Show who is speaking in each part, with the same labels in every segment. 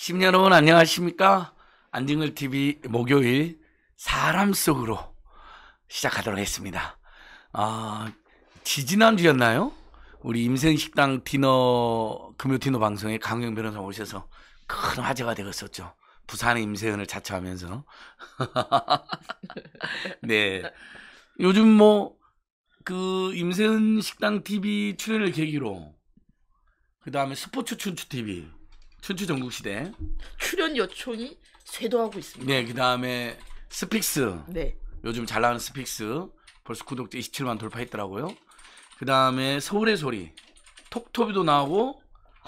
Speaker 1: 시민 여러분 안녕하십니까? 안징글 TV 목요일 사람 속으로 시작하도록 했습니다. 아, 지지난주였나요? 우리 임생식당 디너 금요 티너 방송에 강영 변호사 오셔서 큰 화제가 되었었죠. 부산의 임세은을 자처하면서. 네. 요즘 뭐, 그, 임세은 식당 TV 출연을 계기로, 그 다음에 스포츠 춘추 TV, 춘추전국 시대.
Speaker 2: 출연 요청이 쇄도하고 있습니다.
Speaker 1: 네, 그 다음에 스픽스. 네. 요즘 잘 나가는 스픽스. 벌써 구독자 27만 돌파했더라고요. 그 다음에 서울의 소리. 톡톡이도 나오고,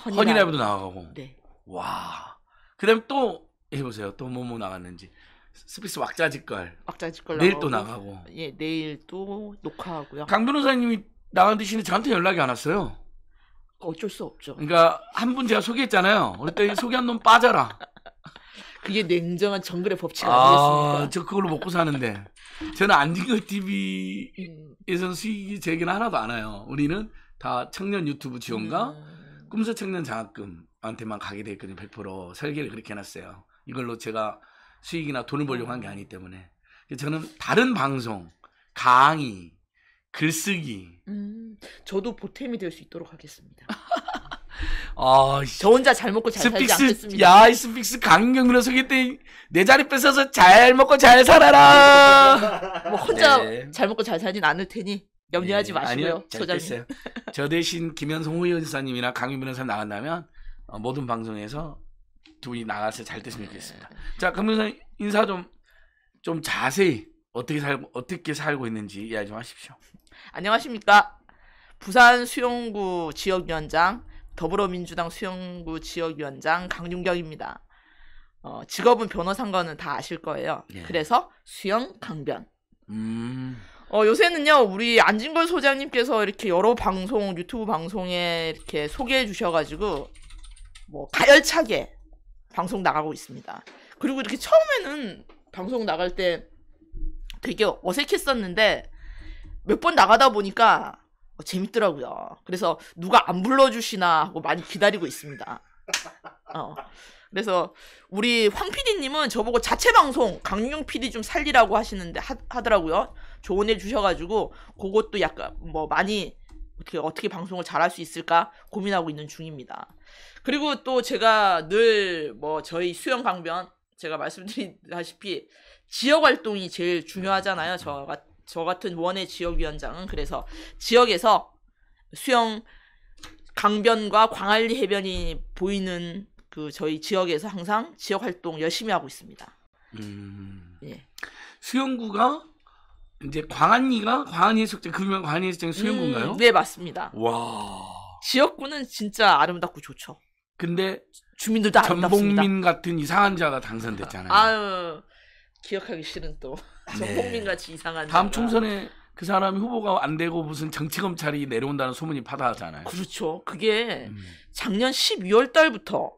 Speaker 1: 허니라이브도 나가고. 네. 와. 그 다음에 또 해보세요. 또 뭐뭐 나갔는지. 스피스 왁자지껄.
Speaker 2: 왁자지껄. 내일 또 나가고. 예, 내일
Speaker 1: 또 녹화하고요. 강 변호사님이 나간 대신에 저한테 연락이 안 왔어요.
Speaker 2: 어쩔 수 없죠.
Speaker 1: 그러니까 한 분 제가 소개했잖아요. 그랬더니 소개한 놈 빠져라. 그게
Speaker 2: 냉정한 정글의 법칙 아니겠습니까?
Speaker 1: 아, 저 그걸로 먹고 사는데 저는 안진걸 t v 에서는 수익이 제기는 하나도 안 와요. 우리는 다 청년 유튜브 지원과 음. 꿈새 청년 장학금한테만 가게 돼거든요100% 설계를 그렇게 해놨어요. 이걸로 제가 수익이나 돈을 벌려고 한 게 아니기 때문에 저는 다른 방송, 강의, 글쓰기. 음,
Speaker 2: 저도 보탬이 될 수 있도록 하겠습니다.
Speaker 1: 아, 저 혼자 잘 먹고 잘 살지 스픽스, 않겠습니다. 야, 이 스픽스 강경 은 녀석이 때내 자리 뺏어서 잘 먹고 잘 살아라.
Speaker 2: 뭐 혼자 네. 잘 먹고 잘 살진 않을 테니 염려하지 네, 마시고요, 아니님저
Speaker 1: 대신 김현성 호의원사님이나 강윤 변호사 나간다면 어, 모든 방송에서 두 분이 나가서 잘 됐으면 네. 좋겠습니다. 자, 강 변호사 님 인사 좀 좀 자세히 어떻게 살고 어떻게 살고 있는지 이야기 좀 하십시오.
Speaker 2: 안녕하십니까. 부산 수영구 지역위원장, 더불어민주당 수영구 지역위원장 강윤경입니다. 어, 직업은 변호사인 거는 다 아실 거예요. 예. 그래서 수영 강변.
Speaker 1: 음.
Speaker 2: 어, 요새는요, 우리 안진걸 소장님께서 이렇게 여러 방송, 유튜브 방송에 이렇게 소개해 주셔가지고, 뭐, 가열차게 방송 나가고 있습니다. 그리고 이렇게 처음에는 방송 나갈 때 되게 어색했었는데, 몇번 나가다 보니까 어, 재밌더라고요. 그래서 누가 안 불러주시나 하고 많이 기다리고 있습니다. 어. 그래서 우리 황 PD님은 저보고 자체 방송 강용 PD 좀 살리라고 하시는데 하, 더라고요 조언해 주셔가지고 그것도 약간 뭐 많이 어떻게 어떻게 방송을 잘 할 수 있을까 고민하고 있는 중입니다. 그리고 또 제가 늘 뭐 저희 수영 강변 제가 말씀드린다시피 지역 활동이 제일 중요하잖아요. 저가 저 같은 원외 지역위원장은 그래서 지역에서 수영 강변과 광안리 해변이 보이는 그 저희 지역에서 항상 지역 활동 열심히 하고 있습니다.
Speaker 1: 음. 예. 수영구가 이제 광안리가 광안리 해수욕장 그러 광안리 해수욕장 수영구인가요? 음, 네 맞습니다. 와. 지역구는 진짜 아름답고 좋죠. 근데
Speaker 2: 주민들도 아름답습니다. 전봉민
Speaker 1: 같은 이상한 자가 당선됐잖아요.
Speaker 2: 아유 기억하기 싫은 또. 전폭민같이 네. 이상한 다음 총선에
Speaker 1: 그 사람이 후보가 안 되고 무슨 정치 검찰이 내려온다는 소문이 파다하잖아요. 그렇죠.
Speaker 2: 그게 음. 작년 12월 달부터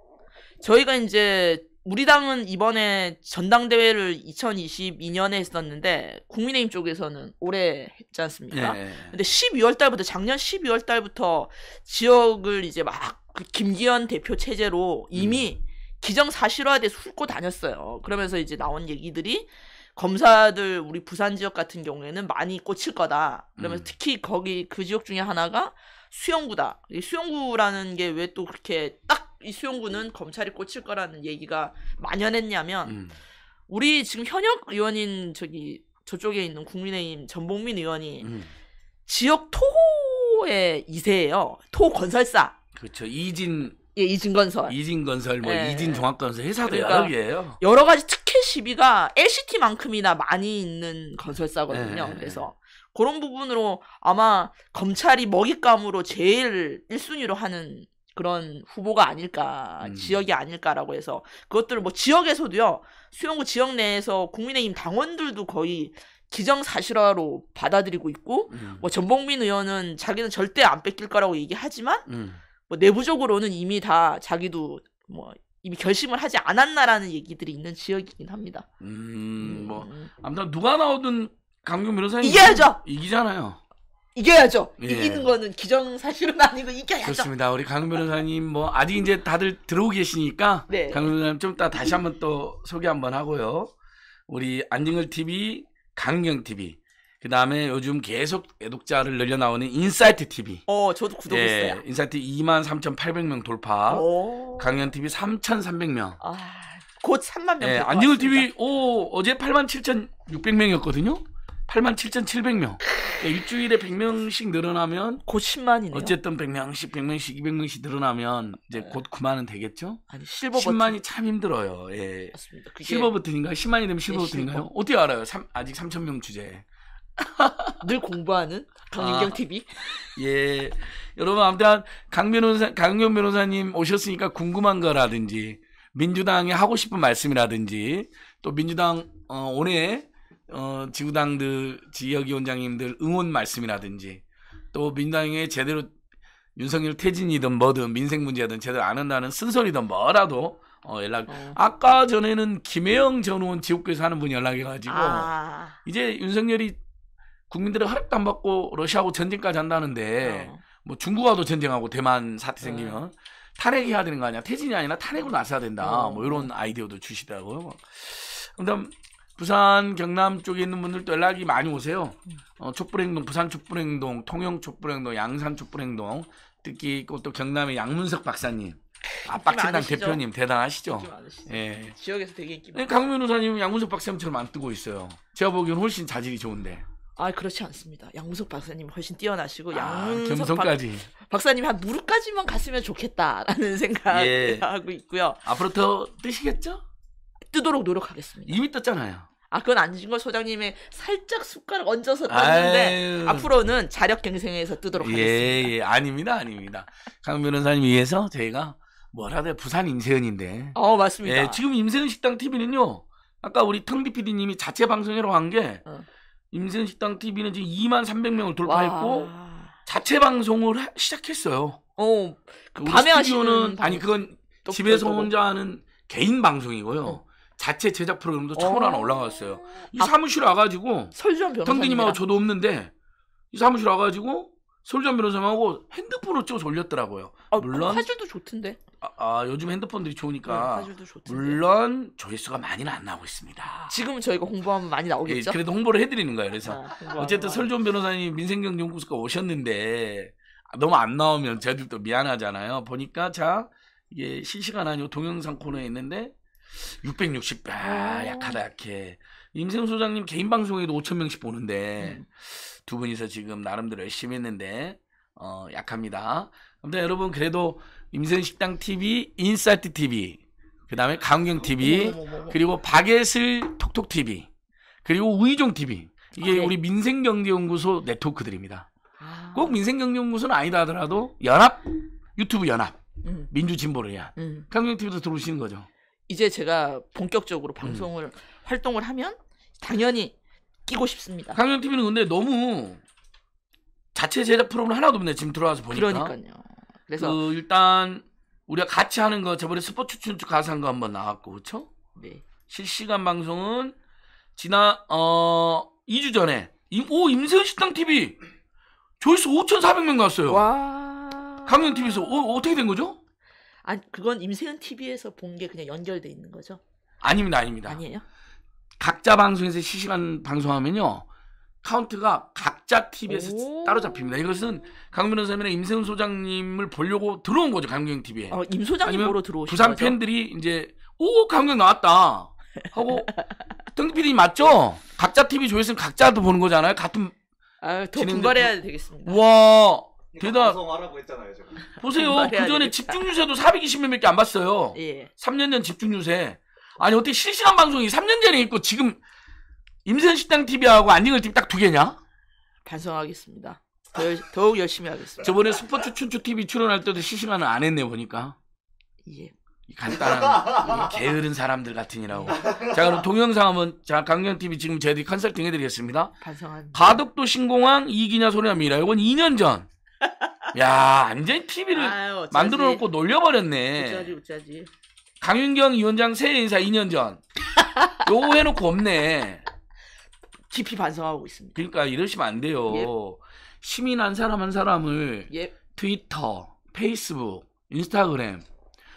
Speaker 2: 저희가 이제 우리 당은 이번에 전당대회를 2022년에 했었는데 국민의힘 쪽에서는 올해 했지 않습니까? 네. 네, 네. 근데 12월 달부터 작년 12월 달부터 지역을 이제 막그 김기현 대표 체제로 이미 음. 기정사실화돼서 훑고 다녔어요. 그러면서 이제 나온 얘기들이 검사들 우리 부산 지역 같은 경우에는 많이 꽂힐 거다. 그러면 음. 특히 거기 그 지역 중에 하나가 수영구다. 이 수영구라는 게 왜 또 그렇게 딱 이 수영구는 검찰이 꽂힐 거라는 얘기가 만연했냐면 음. 우리 지금 현역 의원인 저기 저쪽에 있는 국민의힘 전봉민 의원이 음. 지역 토호의 이세예요. 토 건설사. 그렇죠. 이진 예, 이진건설. 이진건설, 뭐 예. 이진종합건설 회사도 그러니까 여러 개예요. 여러 가지 특혜 시비가 LCT만큼이나 많이 있는 건설사거든요. 예. 그래서 그런 부분으로 아마 검찰이 먹잇감으로 제일 1순위로 하는 그런 후보가 아닐까, 음. 지역이 아닐까라고 해서 그것들을 뭐 지역에서도요, 수용구 지역 내에서 국민의힘 당원들도 거의 기정사실화로 받아들이고 있고, 음. 뭐 전봉민 의원은 자기는 절대 안 뺏길 거라고 얘기하지만, 음. 뭐 내부적으로는 이미 다 자기도 뭐 이미 결심을 하지 않았나라는 얘기들이 있는
Speaker 1: 지역이긴 합니다. 음, 뭐 음, 음. 아무튼 누가 나오든 강경 변호사님 이겨야죠. 이기잖아요. 이겨야죠. 예. 이기는
Speaker 2: 거는 기정 사실은 아니고 이겨야죠. 그렇습니다.
Speaker 1: 우리 강 변호사님 뭐 아직 이제 다들 들어오 계시니까 네. 강 변호사님 좀따 다시 한번 또 소개 한번 하고요. 우리 안징글 TV, 강경 TV 그 다음에 요즘 계속 애독자를 늘려 나오는 인사이트 TV. 어, 저도 구독했어요. 예, 인사이트 2 3,800명 돌파. 오. 강연 TV 3,300명. 아, 곧 3만 명. 예, 안진우 TV 오 어제 8 7,600명이었거든요. 8 7,700명. 그 일주일에 100명씩 늘어나면 곧1 0만이네 어쨌든 100명씩, 100명씩, 200명씩 늘어나면 이제 네. 곧 9만은 되겠죠? 아니, 실버 10만이 참 힘들어요. 예. 맞습니다. 그게... 실버 버튼인가요? 10만이 되면 실버 예, 버튼인가요? 실버. 어떻게 알아요? 3, 아직 3,000명 주제. 늘 공부하는 강민경 아, TV. 예. 여러분 아무튼 강 변호사 강경 변호사님 오셨으니까 궁금한 거라든지 민주당이 하고 싶은 말씀이라든지 또 민주당 어, 올해 어, 지구당들 지역위원장님들 응원 말씀이라든지 또 민당에 제대로 윤석열 퇴진이든 뭐든 민생 문제든 제대로 안 한다는 쓴소리든 뭐라도 어 연락. 어. 아까 전에는 김혜영 전 의원 지역구에서 하는 분이 연락해가지고 아. 이제 윤석열이 국민들이 허락도 안 받고 러시아하고 전쟁까지 한다는데 어. 뭐 중국하고도 전쟁하고 대만 사태 생기면 네. 탄핵해야 되는 거 아니야? 태진이 아니라 탄핵으로 나서야 된다. 어. 뭐 이런 아이디어도 주시더라고요. 그다음 부산 경남 쪽에 있는 분들도 연락이 많이 오세요. 어, 촛불행동, 부산 촛불행동, 통영 촛불행동, 양산 촛불행동, 특히 또 경남의 양문석 박사님, 압박신당 아, 대표님 대단하시죠. 예.
Speaker 2: 지역에서 되게 인기 많아요.
Speaker 1: 강민우 사님 양문석 박사님처럼 안 뜨고 있어요. 제가 보기엔 훨씬 자질이 좋은데.
Speaker 2: 아 그렇지 않습니다. 양문석 박사님 훨씬 뛰어나시고 아, 양문석 박, 박사님 이한 무릎까지만 갔으면 좋겠다라는 생각 예.
Speaker 1: 하고 있고요. 앞으로 더 뜨시겠죠? 뜨도록 노력하겠습니다. 이미 떴잖아요.
Speaker 2: 아 그건 안진걸 소장님의 살짝 숟가락 얹어서 떴는데 아유. 앞으로는 자력갱생해서 뜨도록 예, 하겠습니다.
Speaker 1: 예, 아닙니다, 아닙니다. 강 변호사님 위해서 저희가 뭐라도 부산 임세은인데. 어 맞습니다. 예, 지금 임세은 식당 TV는요. 아까 우리 텅디 PD님이 자체 방송으로 한게. 어. 임신식당 TV는 지금 2만 300명을 돌파했고 와. 자체 방송을 하, 시작했어요. 어, 그 그러니까 밤에 하시는 아니 그건 집에서 혼자 하는 개인 방송이고요. 어. 자체 제작 프로그램도 처음으로 어. 하나 올라갔어요. 이 아. 사무실 와가지고 설정 변호사님하고 저도 없는데 이 사무실 와가지고 솔전 변호사하고 님 핸드폰으로 찍어서 올렸더라고요. 아, 물론 화질도 좋던데. 아, 아, 요즘 핸드폰들이 좋으니까 네, 물론 조회수가 많이는 안 나오고 있습니다. 지금 저희가 홍보하면 많이 나오겠죠. 예, 그래도 홍보를 해드리는 거예요. 그래서 아, 어쨌든 솔전 변호사님 민생경연구소가 오셨는데 너무 안 나오면 저희들도 미안하잖아요. 보니까 자 이게 실시간 아니고 동영상 코너에 있는데 660아 약하다 약해. 임생 소장님 개인 방송에도 5천 명씩 보는데. 음. 두 분이서 지금 나름대로 열심히 했는데 어, 약합니다. 아무튼 여러분 그래도 임생식당 TV, 인사이트 TV, 그 다음에 강경 TV, 그리고 박예슬 톡톡 TV, 그리고 우희종 TV. 이게 아, 네. 우리 민생경제연구소 네트워크들입니다. 아. 꼭 민생경제연구소는 아니다 하더라도 연합 유튜브 연합 음. 민주진보를 위한 강경 TV도 들어오시는 거죠. 이제 제가 본격적으로 방송을
Speaker 2: 음. 활동을 하면 당연히 끼고 싶습니다.
Speaker 1: 강경 TV는 근데 너무 자체 제작 프로그램 하나도 없네 지금 들어와서 보니까. 그러니까요. 그래서 그 일단 우리가 같이 하는 거 저번에 스포츠 춘추 가상 거 한번 나왔고 그렇죠? 네. 실시간 방송은 지난 어 2주 전에 오 임세현 식당 TV 조회수 5,400명 갔어요. 와. 강연 TV에서 어, 어떻게
Speaker 2: 된 거죠? 아 그건 임세현 TV에서 본 게 그냥 연결돼 있는 거죠?
Speaker 1: 아닙니다, 아닙니다. 아니에요? 각자 방송에서 실시간 방송하면요. 카운트가 각자 TV에서 따로 잡힙니다. 이것은 강민호 선배나 생 임세훈 소장님을 보려고 들어온 거죠. 강경 TV에. 어, 임 소장님 보러 들어오신 부산 거죠? 팬들이 이제 오 강경 나왔다 하고 등PD 맞죠? 각자 TV 조회수는 각자도 보는 거잖아요. 같은 아, 더 분발해야 되겠습니다. 와 그러니까 대단. 하라고 했잖아요. 보세요. 그 전에 집중 유세도 420몇 개 안 봤어요. 예. 3년 전 집중 유세. 아니 어떻게 실시간 방송이 3년 전에 있고 지금 임선식당 TV하고 안닝을 TV 딱 두 개냐?
Speaker 2: 반성하겠습니다. 더,
Speaker 1: 더욱 열심히 하겠습니다. 저번에 스포츠 춘추 TV 출연할 때도 실시간은안 했네 보니까. 예. 간단한 게으른 사람들 같으니라고. 자 그럼 동영상 한번 자 강경 TV 지금 저희들이 컨설팅 해드리겠습니다. 반성합니다. 가덕도 신공항 이기냐 소녀 미라 이건 2년 전. 야 완전 히 TV를 아유, 만들어놓고 놀려버렸네. 어쩌지 어쩌지. 강윤경 위원장 새해 인사 2년 전. 요거 해놓고 없네. 깊이 반성하고 있습니다. 그러니까 이러시면 안 돼요. 예. 시민 한 사람 한 사람을 예. 트위터, 페이스북, 인스타그램,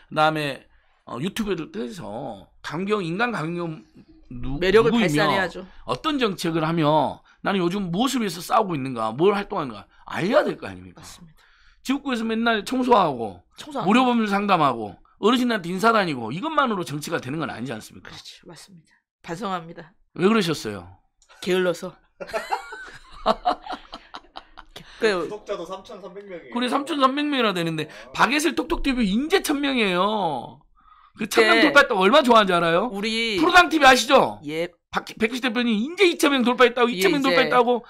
Speaker 1: 그다음에 어, 유튜브를 통해서 강경 인간 강경 누, 매력을 누구이며 발산해야죠. 어떤 정책을 하며 나는 요즘 무엇을 위해서 싸우고 있는가, 뭘 활동하는가 알려야 될 거 아닙니까? 맞습니다. 지역구에서 맨날 청소하고 무료법률 상담하고 어르신한테 인사 다니고 이것만으로 정치가 되는 건 아니지 않습니까? 그렇죠.
Speaker 2: 맞습니다. 반성합니다.
Speaker 1: 왜 그러셨어요? 게을러서. 그
Speaker 2: 구독자도 3,300명이에요. 그래
Speaker 1: 3,300명이나 되는데 아. 박예슬 톡톡TV 인제 1,000명이에요. 그 천명 네. 돌파했다고 얼마 좋아하는지 알아요? 우리 프로당 TV 아시죠? 예. 박 백규식 대표님 인제 2,000명 돌파했다고 2,000명 예, 돌파했다고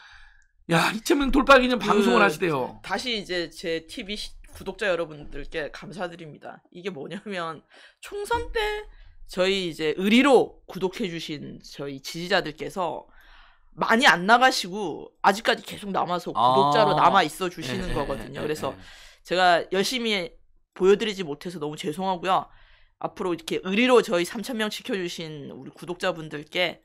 Speaker 1: 야 2,000명 돌파하기 전 그, 방송을 하시대요.
Speaker 2: 다시 이제 제 TV 시, 구독자 여러분들께 감사드립니다. 이게 뭐냐면 총선 때 저희 이제 의리로 구독해주신 저희 지지자들께서 많이 안 나가시고 아직까지 계속 남아서 아. 구독자로 아~ 남아 있어 주시는 네. 거거든요. 그래서 네. 제가 열심히 보여드리지 못해서 너무 죄송하고요. 앞으로 이렇게 의리로 저희 3천명 지켜주신 우리 구독자분들께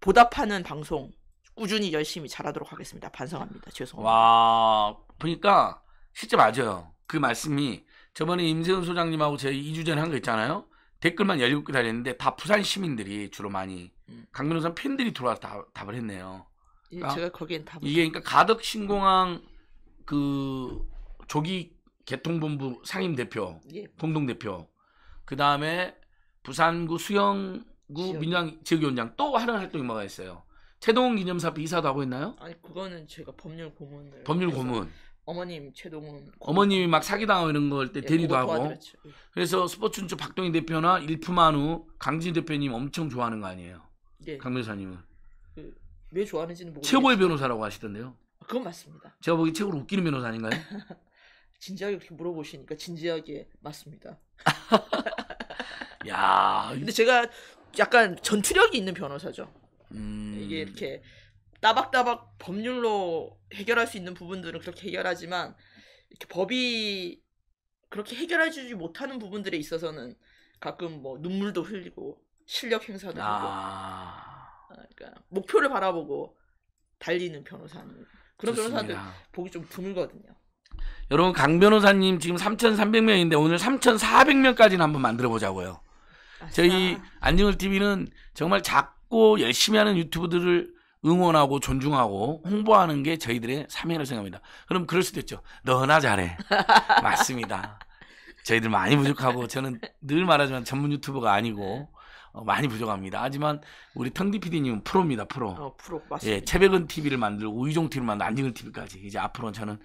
Speaker 2: 보답하는 방송 꾸준히 열심히 잘하도록 하겠습니다.
Speaker 1: 반성합니다. 죄송합니다. 와, 보니까 실제 맞아요. 그 말씀이 저번에 임세훈 소장님하고 제가 2주 전에 한 거 있잖아요. 댓글만 17개 달렸는데 다 부산 시민들이 주로 많이 음. 강변호사 팬들이 들어와서 답, 을 했네요.
Speaker 2: 예, 그러니까 제가 거기엔 답
Speaker 1: 이게 그러니까 가덕 신공항 그 조기 개통본부 상임 대표, 예. 공동 대표, 그 다음에 부산구 수영구 민주당 지역위원장 또 하는 활동이 뭐가 있어요? 최동 훈 기념사업 이사도 하고 있나요?
Speaker 2: 아니 그거는 제가 법률 고문을 법률 고문 어머님 최동훈
Speaker 1: 어머님이 막 사기당하고 이런 걸때 예, 대리도 하고 도와드렸죠. 예. 그래서 스포츠운주 박동희 대표나 일품한우 강진 대표님 엄청 좋아하는 거 아니에요 예. 강 변호사님은
Speaker 2: 그, 왜 좋아하는지는 모르겠어요 최고의
Speaker 1: 변호사라고 하시던데요
Speaker 2: 아, 그건 맞습니다
Speaker 1: 제가 보기 최고로 웃기는 변호사 아닌가요?
Speaker 2: 진지하게 그렇게 물어보시니까 진지하게 맞습니다
Speaker 1: 야 근데 제가 약간
Speaker 2: 전투력이 있는 변호사죠 음... 이게 이렇게 따박따박 법률로 해결할 수 있는 부분들은 그렇게 해결하지만 이렇게 법이 그렇게 해결해 주지 못하는 부분들에 있어서는 가끔 뭐 눈물도 흘리고 실력 행사도
Speaker 1: 하고 아.
Speaker 2: 어, 그러니까 목표를 바라보고 달리는 변호사는 그런 변호사들 보기 좀 드물거든요.
Speaker 1: 여러분 강 변호사님 지금 3,300명인데 오늘 3,400명까지는 한번 만들어 보자고요. 저희 안녕을 TV는 정말 작고 열심히 하는 유튜브들을 응원하고 존중하고 홍보하는 게 저희들의 사명이라고 생각합니다. 그럼 그럴 수도 있죠. 너나 잘해. 맞습니다. 저희들 많이 부족하고 저는 늘 말하지만 전문 유튜버가 아니고 어, 많이 부족합니다. 하지만 우리 텅디 PD님은 프로입니다. 프로. 어,
Speaker 2: 프로 예, 맞습니다. 예,
Speaker 1: 채백은 TV를 만들고 우이종 TV를 만들고 안진근 TV까지 이제 앞으로는 저는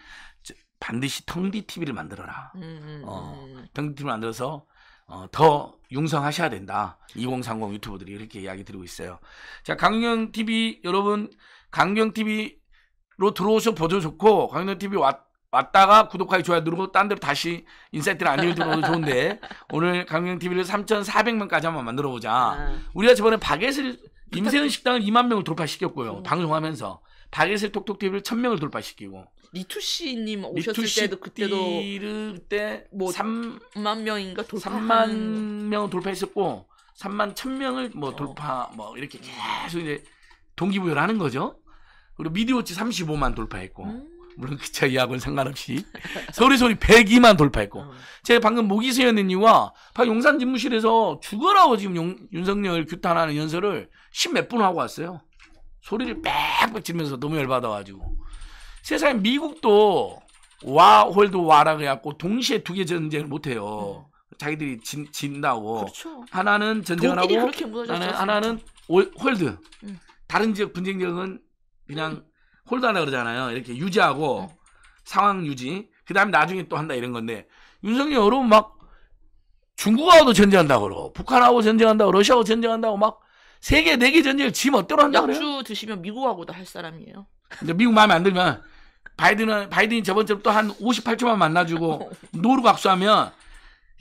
Speaker 1: 반드시 텅디 TV를 만들어라. 음, 음, 어, 음, 음. 텅디 TV를 만들어서 어, 더 융성하셔야 된다. 2030 유튜버들이 이렇게 이야기 드리고 있어요. 자, 강경 TV 여러분, 강경 TV로 들어오셔 보조 좋고 강경 TV 왔 왔다가 구독하기 좋아요 누르고 딴 데로 다시 인사이트를 안 읽어도 좋은데 오늘 강경TV를 3,400명까지 한번 만들어보자. 아. 우리가 저번에 박예슬 임세은 식당을 2만 명을 돌파시켰고요. 방송하면서. 박예슬 톡톡TV를 1,000명을 돌파시키고 리투씨님 오셨을 때도 그때도 그때 뭐 3만 명인가 돌파 3만 명 돌파했었고 3만 1,000명을 뭐 그렇죠. 돌파 뭐 이렇게 계속 이제 동기부여를 하는 거죠. 그리고 미디어치 35만 돌파했고 음. 물론 그차이하고 상관없이 소리소리 102만 돌파했고 음. 제가 방금 모기세연 언니와 박 용산 집무실에서 죽어라고 지금 용, 윤석열 규탄하는 연설을 1 0 몇 분 하고 왔어요. 소리를 빽빽 지르면서 너무 열받아가지고 세상에 미국도 와 홀드 와라 그래갖고 동시에 두 개 전쟁을 못해요. 음. 자기들이 진, 진다고. 그렇죠. 하나는 전쟁을 하고 하나는, 하나는 올, 홀드. 음. 다른 지역 분쟁 지은 그냥 음. 홀드하라 그러잖아요. 이렇게 유지하고 음. 상황 유지. 그다음에 나중에 또 한다 이런 건데 윤석열 여러분 막 중국하고도 전쟁한다 고 그러고 북한하고 전쟁한다고 러시아하고 전쟁한다고 막 세계 네 개 전쟁을 지 멋대로 한다 그래요.
Speaker 2: 약주 드시면 미국하고도 할 사람이에요.
Speaker 1: 근데 미국 마음에 안 들면 바이든은 바이든이 저번처럼 또 한 58초만 만나주고 노루 박수하면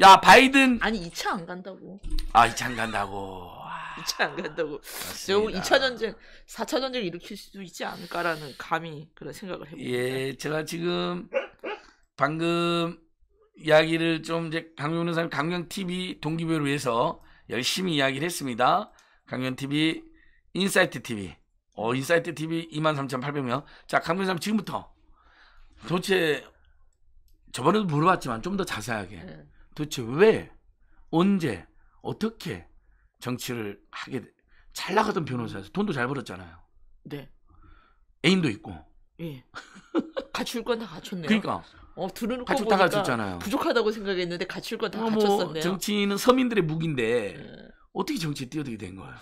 Speaker 1: 야 바이든
Speaker 2: 아니 2차 안 간다고.
Speaker 1: 아 2차 안 간다고. 2차
Speaker 2: 아. 안 간다고. 결 2차 전쟁, 4차 전쟁을 일으킬 수도 있지 않을까라는 감히 그런
Speaker 1: 생각을 해봅니다. 예, 제가 지금 방금 이야기를 좀 이제 강경훈 사님 강경 TV 동기별로 위해서 열심히 이야기를 했습니다. 강경 TV, 인사이트 TV, 어 인사이트 TV 23,800명. 자, 강경 사님 지금부터 도대체 저번에도 물어봤지만 좀 더 자세하게 네. 도대체 왜 언제 어떻게 정치를 하게 잘 나가던 변호사에서 돈도 잘 벌었잖아요. 네. 애인도 있고.
Speaker 2: 예. 갖출 건 다 갖췄네요. 그러니까. 어 들은 갖췄 다 갖췄잖아요. 부족하다고 생각했는데 갖출 건다 어, 뭐 갖췄었네요.
Speaker 1: 정치인은 서민들의 무기인데 네. 어떻게 정치에 뛰어들게 된 거예요?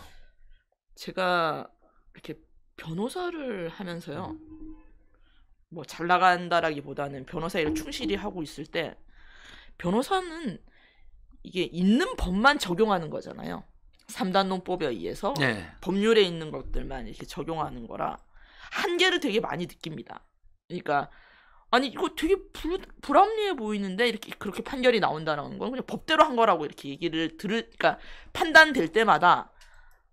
Speaker 2: 제가 이렇게 변호사를 하면서요. 음. 뭐잘 나간다라기보다는 변호사 일을 충실히 하고 있을 때 변호사는 이게 있는 법만 적용하는 거잖아요. 삼단 논법에 의해서 네. 법률에 있는 것들만 이렇게 적용하는 거라 한계를 되게 많이 느낍니다. 그러니까 아니 이거 되게 불, 불합리해 보이는데 이렇게 그렇게 판결이 나온다는 건 그냥 법대로 한 거라고 이렇게 얘기를 들을 그러니까 판단될 때마다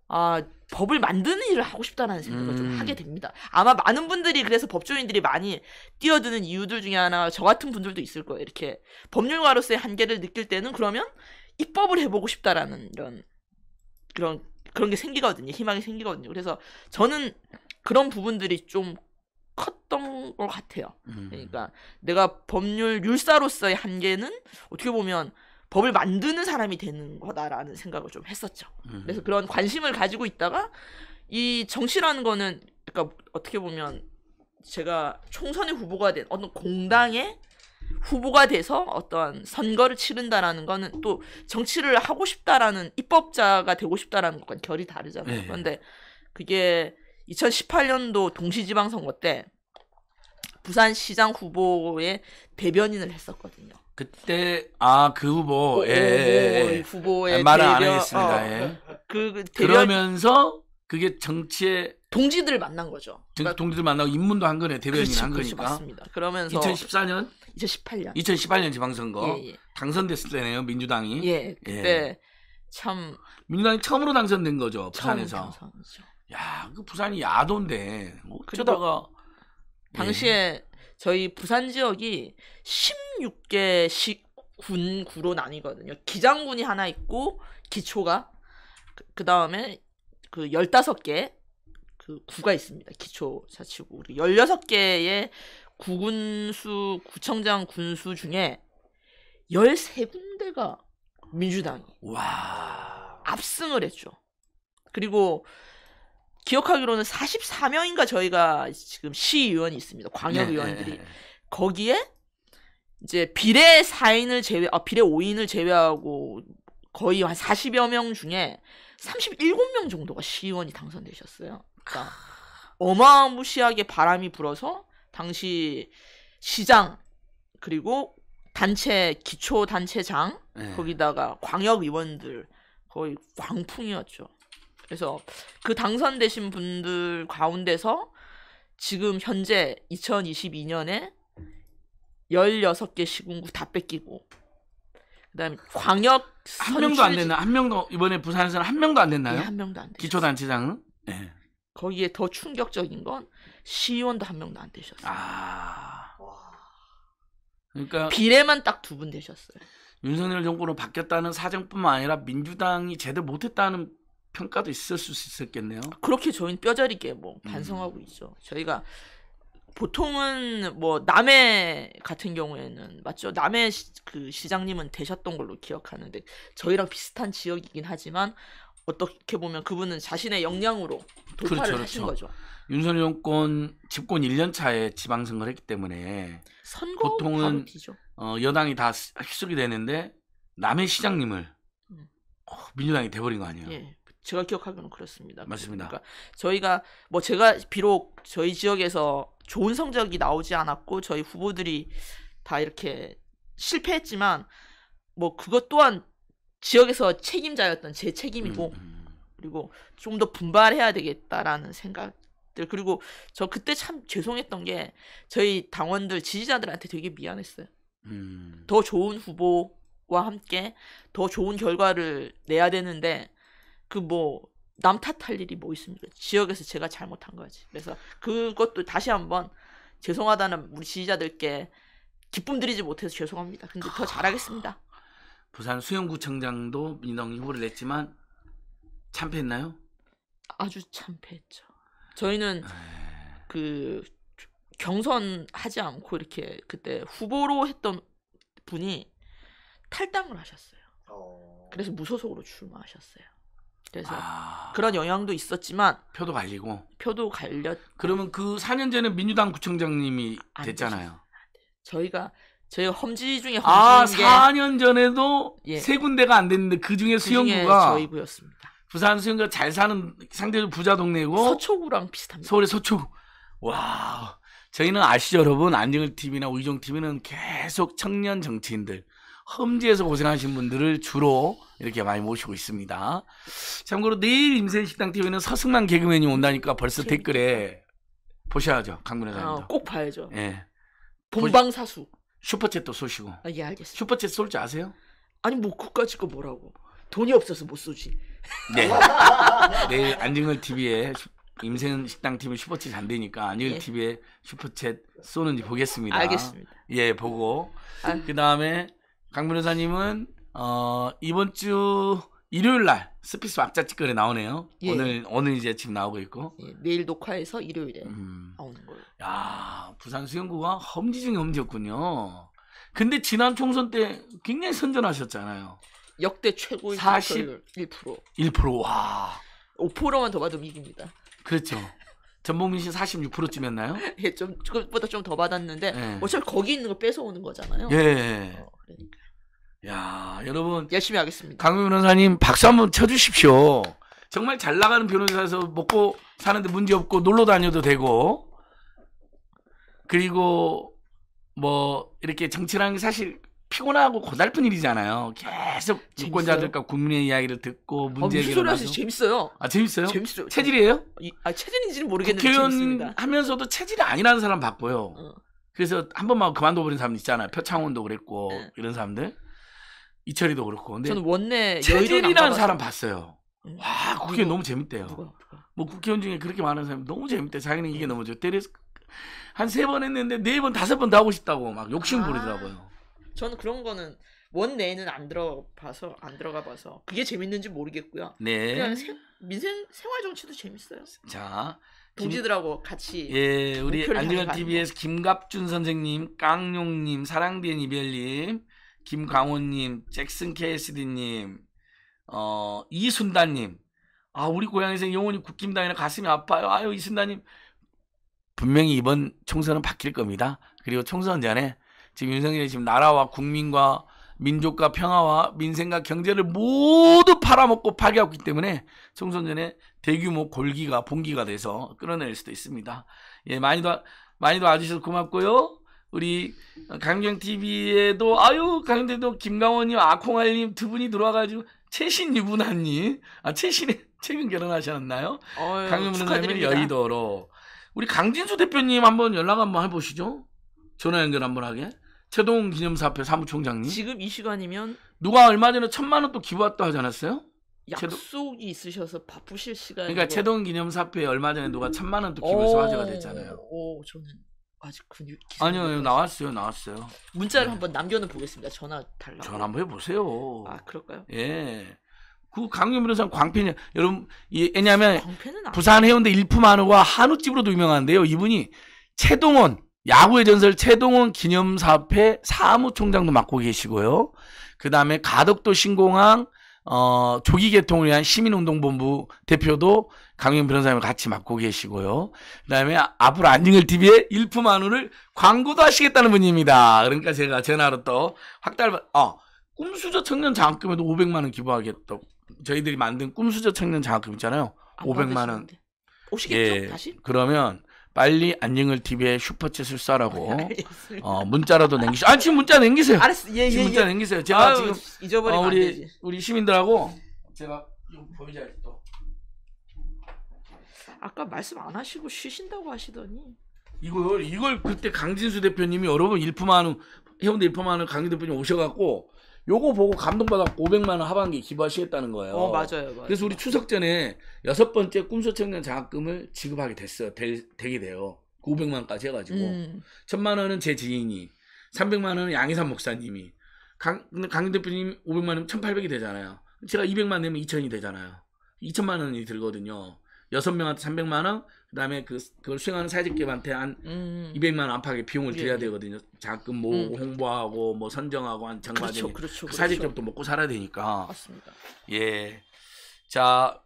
Speaker 2: 아 법을 만드는 일을 하고 싶다는 생각을 음. 좀 하게 됩니다. 아마 많은 분들이 그래서 법조인들이 많이 뛰어드는 이유들 중에 하나 저 같은 분들도 있을 거예요. 이렇게 법률가로서의 한계를 느낄 때는 그러면 입법을 해보고 싶다라는 이런 그런 그런 게 생기거든요. 희망이 생기거든요. 그래서 저는 그런 부분들이 좀 컸던 것 같아요. 음. 그러니까 내가 법률 율사로서의 한계는 어떻게 보면 법을 만드는 사람이 되는 거다라는 생각을 좀 했었죠. 음. 그래서 그런 관심을 가지고 있다가 이 정치라는 거는 그러니까 어떻게 보면 제가 총선의 후보가 된 어떤 공당의 후보가 돼서 어떠한 선거를 치른다라는 거는 또 정치를 하고 싶다라는 입법자가 되고 싶다라는 것과 결이 다르잖아요. 네. 그런데 그게 2018년도 동시지방선거 때 부산시장 후보의 대변인을 했었거든요.
Speaker 1: 그때 아 그 후보 어, 예, 어, 뭐, 예, 예, 예. 후보의 아, 말을 안했습니다 어, 예. 그 대려... 그러면서 그게 정치의
Speaker 2: 동지들 을 만난 거죠.
Speaker 1: 그러니까, 동지들 만나고 입문도 한 거네 대변인 그렇죠, 한 그렇죠, 거니까. 그렇죠, 맞습니다. 그러면서 2014년,
Speaker 2: 2018년, 2018년 지방선거 예, 예.
Speaker 1: 당선됐을 때네요 민주당이. 예, 예. 그때 참 민주당이 처음으로 당선된 거죠 부산에서. 야, 그 부산이 야도인데 어쩌다가
Speaker 2: 예. 당시에 저희 부산 지역이 16개씩 군 구로 나뉘거든요. 기장군이 하나 있고 기초가 그, 그 다음에 그 15개 그 구가 있습니다. 기초 자치구 우리 16개의 구군수 구청장 군수 중에 13군데가 민주당이 와 압승을 했죠. 그리고 기억하기로는 44명인가 저희가 지금 시의원이 있습니다. 광역의원들이 네. 거기에 이제 비례 4인을 제외, 아, 비례 5인을 제외하고 거의 한 40여 명 중에 37명 정도가 시의원이 당선되셨어요. 그러니까 어마무시하게 바람이 불어서 당시 시장 그리고 단체 기초 단체장 네. 거기다가 광역 의원들 거의 광풍이었죠. 그래서 그 당선되신 분들 가운데서 지금 현재 2022년에 16개 시군구 다 뺏기고
Speaker 1: 그다음에 광역 한 명도 안 됐나? 한 명도 이번에 부산에서는 한 명도 안 됐나요? 네, 한 명도 안 됐어요. 기초단체장은? 네. 예.
Speaker 2: 거기에 더 충격적인 건 시의원도 한 명도 안 되셨어요. 아.
Speaker 1: 그러니까 비례만 딱 두 분 되셨어요. 윤석열 정부로 바뀌었다는 사정뿐만 아니라 민주당이 제대로 못했다는 평가도 있었을 수 있었겠네요. 그렇게 저희는 뼈저리게 뭐 음. 반성하고 음. 있죠. 저희가
Speaker 2: 보통은 뭐 남해 같은 경우에는 맞죠? 남해 시, 그 시장님은 되셨던 걸로 기억하는데 저희랑 비슷한 지역이긴 하지만 어떻게 보면 그분은 자신의 역량으로 돌파를 그렇죠, 그렇죠. 거죠.
Speaker 1: 윤석열 정권 집권 1년 차에 지방선거를 했기 때문에 선거 보통은 어, 여당이 다 휩쓸게 되는데 남해 시장님을 음. 어, 민주당이 돼버린 거 아니에요.
Speaker 2: 예. 제가 기억하기로는 그렇습니다. 맞습니다. 그러니까 저희가 뭐 제가 비록 저희 지역에서 좋은 성적이 나오지 않았고 저희 후보들이 다 이렇게 실패했지만 뭐 그것 또한 지역에서 책임자였던 제 책임이고 음, 음, 음. 그리고 좀 더 분발해야 되겠다라는 생각들 그리고 저 그때 참 죄송했던 게 저희 당원들 지지자들한테 되게 미안했어요. 음. 더 좋은 후보와 함께 더 좋은 결과를 내야 되는데 그뭐남 탓할 일이 뭐 있습니까? 지역에서 제가 잘못한 거지. 그래서 그것도 다시 한번 죄송하다는 우리 지지자들께 기쁨 드리지 못해서 죄송합니다. 근데 더 잘하겠습니다.
Speaker 1: 부산 수영구청장도 민영이 후보를 냈지만 참패했나요?
Speaker 2: 아주 참패했죠.
Speaker 1: 저희는 네. 그
Speaker 2: 경선하지 않고 이렇게 그때 후보로 했던 분이 탈당을 하셨어요. 어. 그래서 무소속으로 출마하셨어요.
Speaker 1: 그래서 아... 그런 영향도 있었지만 표도 갈리고 표도 갈렸. 그러면 그 4년 전에 민주당 구청장님이 안 됐잖아요. 되셨 저희가 저희
Speaker 2: 험지 중에 아, 험지 아,
Speaker 1: 4년 전에도 예. 세 군데가 안 됐는데 그, 그 중에 수영구가 저희 부였습니다. 부산 수영구가 잘 사는 상대적으로 부자 동네고 서초구랑 비슷합니다. 서울의 서초구. 와. 저희는 아시죠 여러분 안정일 TV나 우이종 TV는 계속 청년 정치인들 험지에서 고생하신 분들을 주로 이렇게 많이 모시고 있습니다. 참고로 내일 임센식당 TV는 서승만 개그맨이 온다니까 벌써 그 댓글에 보셔야죠. 강문회가입니다꼭 아, 봐야죠. 예. 본방사수. 슈퍼챗도 쏘시고. 아, 예, 알겠습니다. 슈퍼챗 쏠 줄 아세요?
Speaker 2: 아니, 뭐, 그까지 거 뭐라고. 돈이 없어서 못 쏘지.
Speaker 1: 네. 내일 안진걸 TV에 임생 식당 팀이 슈퍼챗 안 되니까 안윤 예. TV에 슈퍼챗 쏘는지 보겠습니다. 알겠습니다. 예, 보고 아. 그 다음에 강 변호사님은 어, 이번 주 일요일 날 스피스 왁자지껄에 나오네요. 예. 오늘 오늘 이제 지금 나오고 있고 예,
Speaker 2: 내일 녹화해서 일요일에 음. 나오는 거예요.
Speaker 1: 야 부산 수영구가 험지 중에 험지였군요. 근데 지난 총선 때 굉장히 선전하셨잖아요. 역대 최고의41% 1%와
Speaker 2: 5%만 더 받으면 이깁니다.
Speaker 1: 그렇죠. 전복민신 46%쯤이었나요? 예, 좀 그것보다 좀 더 받았는데 예. 어차피
Speaker 2: 거기 있는 거 뺏어 오는 거잖아요. 예,
Speaker 1: 예. 어, 그러니까. 야, 여러분 열심히 하겠습니다. 강우 변호사님 박수 한번 쳐 주십시오. 정말 잘 나가는 변호사에서 먹고 사는데 문제 없고 놀러 다녀도 되고 그리고 뭐 이렇게 정치라는 게 사실 피곤하고 고달픈 일이잖아요. 계속 유권자들과 국민의 이야기를 듣고 어, 문제 얘기를 하고. 재밌어요. 아 재밌어요? 재밌어요. 체질이에요? 이, 아 체질인지는 모르겠는데 국회의원 하면서도 체질이 아니라는 사람 봤고요. 어. 그래서 한 번만 그만둬버린 사람 있잖아요. 표창원도 그랬고 네. 이런 사람들 이철이도 그렇고. 근데 저는 원내 체질이라는 사람 봤어요. 응. 네. 와 국회 너무 재밌대요. 누가, 누가. 뭐 국회의원 중에 그렇게 많은 사람 너무 재밌대. 자기는 이게 응. 네. 너무 좋대. 그서 한세 번 했는데 네번 다섯 번 더 하고 싶다고 막 욕심 아. 부리더라고요. 아.
Speaker 2: 저는 그런 거는 원내에는 안 들어봐서 안 들어가 봐서 그게 재밌는지 모르겠고요. 네. 그냥 세, 민생 생활 정치도 재밌어요. 자, 동지들하고 같이 예, 우리 안지면 TV에서
Speaker 1: 김갑준 선생님, 깡용 님, 사랑된 비 이별 님, 김강원 님, 잭슨 케이스디 님, 어, 이순다 님. 아, 우리 고향에서 영원히 국김당이나 가슴이 아파요. 아유, 이순다 님. 분명히 이번 총선은 바뀔 겁니다. 그리고 총선 전에 지금 윤석열이 지금 나라와 국민과 민족과 평화와 민생과 경제를 모두 팔아먹고 파괴하기 고있 때문에 총선전에 대규모 골기가 봉기가 돼서 끌어낼 수도 있습니다. 예, 많이도 많이도 와주셔서 고맙고요. 우리 강경 TV에도 아유 강대도 경 김강원님 아콩알님 두 분이 들어와가지고 최신 유부남님 아 최신에 최근 결혼하셨나요? 강경문 선생님 여의도로 우리 강진수 대표님 한번 연락 한번 해보시죠. 전화 연결 한번 하게. 최동 기념사표 사무총장님. 지금 이 시간이면 누가 얼마 전에 천만 원 또 기부했다 하지 않았어요? 약속이
Speaker 2: 최동... 있으셔서 바쁘실 시간. 그러니까 거... 최동
Speaker 1: 기념사표에 얼마 전에 누가 천만 원또 어, 기부해서 화제가
Speaker 2: 됐잖아요. 오, 어, 저는 아직 그
Speaker 1: 아니요, 아니요 나왔어요, 나왔어요.
Speaker 2: 문자를 네. 한번 남겨는 보겠습니다. 전화 달라.
Speaker 1: 전화 한번 해보세요. 아 그럴까요? 예. 그강유민호사 광팬이 여러분 이 왜냐하면 부산 해운대 일품 한우와 한우집으로도 유명한데요. 이분이 최동원 야구의 전설 최동원 기념사업회 사무총장도 맡고 계시고요. 그 다음에 가덕도 신공항 어, 조기 개통을 위한 시민운동본부 대표도 강영 변호사님을 같이 맡고 계시고요. 그 다음에 앞으로 안징을 TV의 일품 안우를 광고도 하시겠다는 분입니다. 그러니까 제가 전화로 또 확달, 어, 꿈수저 청년 장학금에도 500만원 기부하겠다 저희들이 만든 꿈수저 청년 장학금 있잖아요. 500만원. 아, 오시겠죠? 예, 다시? 그러면 빨리 안녕을 TV에 슈퍼챗을 쏴라고 아, 예, 어, 문자라도 남기세요아 지금 문자 남기세요. 알았어. 예, 예 지금 예. 문자 예. 남기세요. 제가 아, 지금 잊어버리면 어, 우리 되지. 우리 시민들하고 제가 좀 보여줘야 또.
Speaker 2: 아까 말씀 안 하시고 쉬신다고 하시더니
Speaker 1: 이걸 이걸 그때 강진수 대표님이 여러분 일품하는 해운대 일품하는 강진 대표님 오셔갖고 요거 보고 감동받았고 500만 원 하반기 기부하시겠다는 거예요. 어, 맞아요, 맞아요. 그래서 우리 추석 전에 여섯 번째 꿈소 청년 장학금을 지급하게 됐어요. 되, 게 돼요. 500만 그 원까지 해가지고 음. 1000만 원은 제 지인이 300만 원은 양희산 목사님이 강, 강 대표님 500만 원 1800이 되잖아요. 제가 200만 원 내면 2000이 되잖아요. 2 0 0 0만 원이 들거든요. 여섯 명한테 300만 원, 그다음에 그 그걸 수행하는 사회적 기업한테 한 음. 200만 음. 원 안팎의 비용을 드려야 예, 예. 되거든요. 자금 모뭐 음. 홍보하고 뭐 선정하고 한 장과정. 그렇죠, 그렇죠, 그 그렇죠. 사회적 기업도 먹고 살아야 되니까. 맞습니다. 예. 자,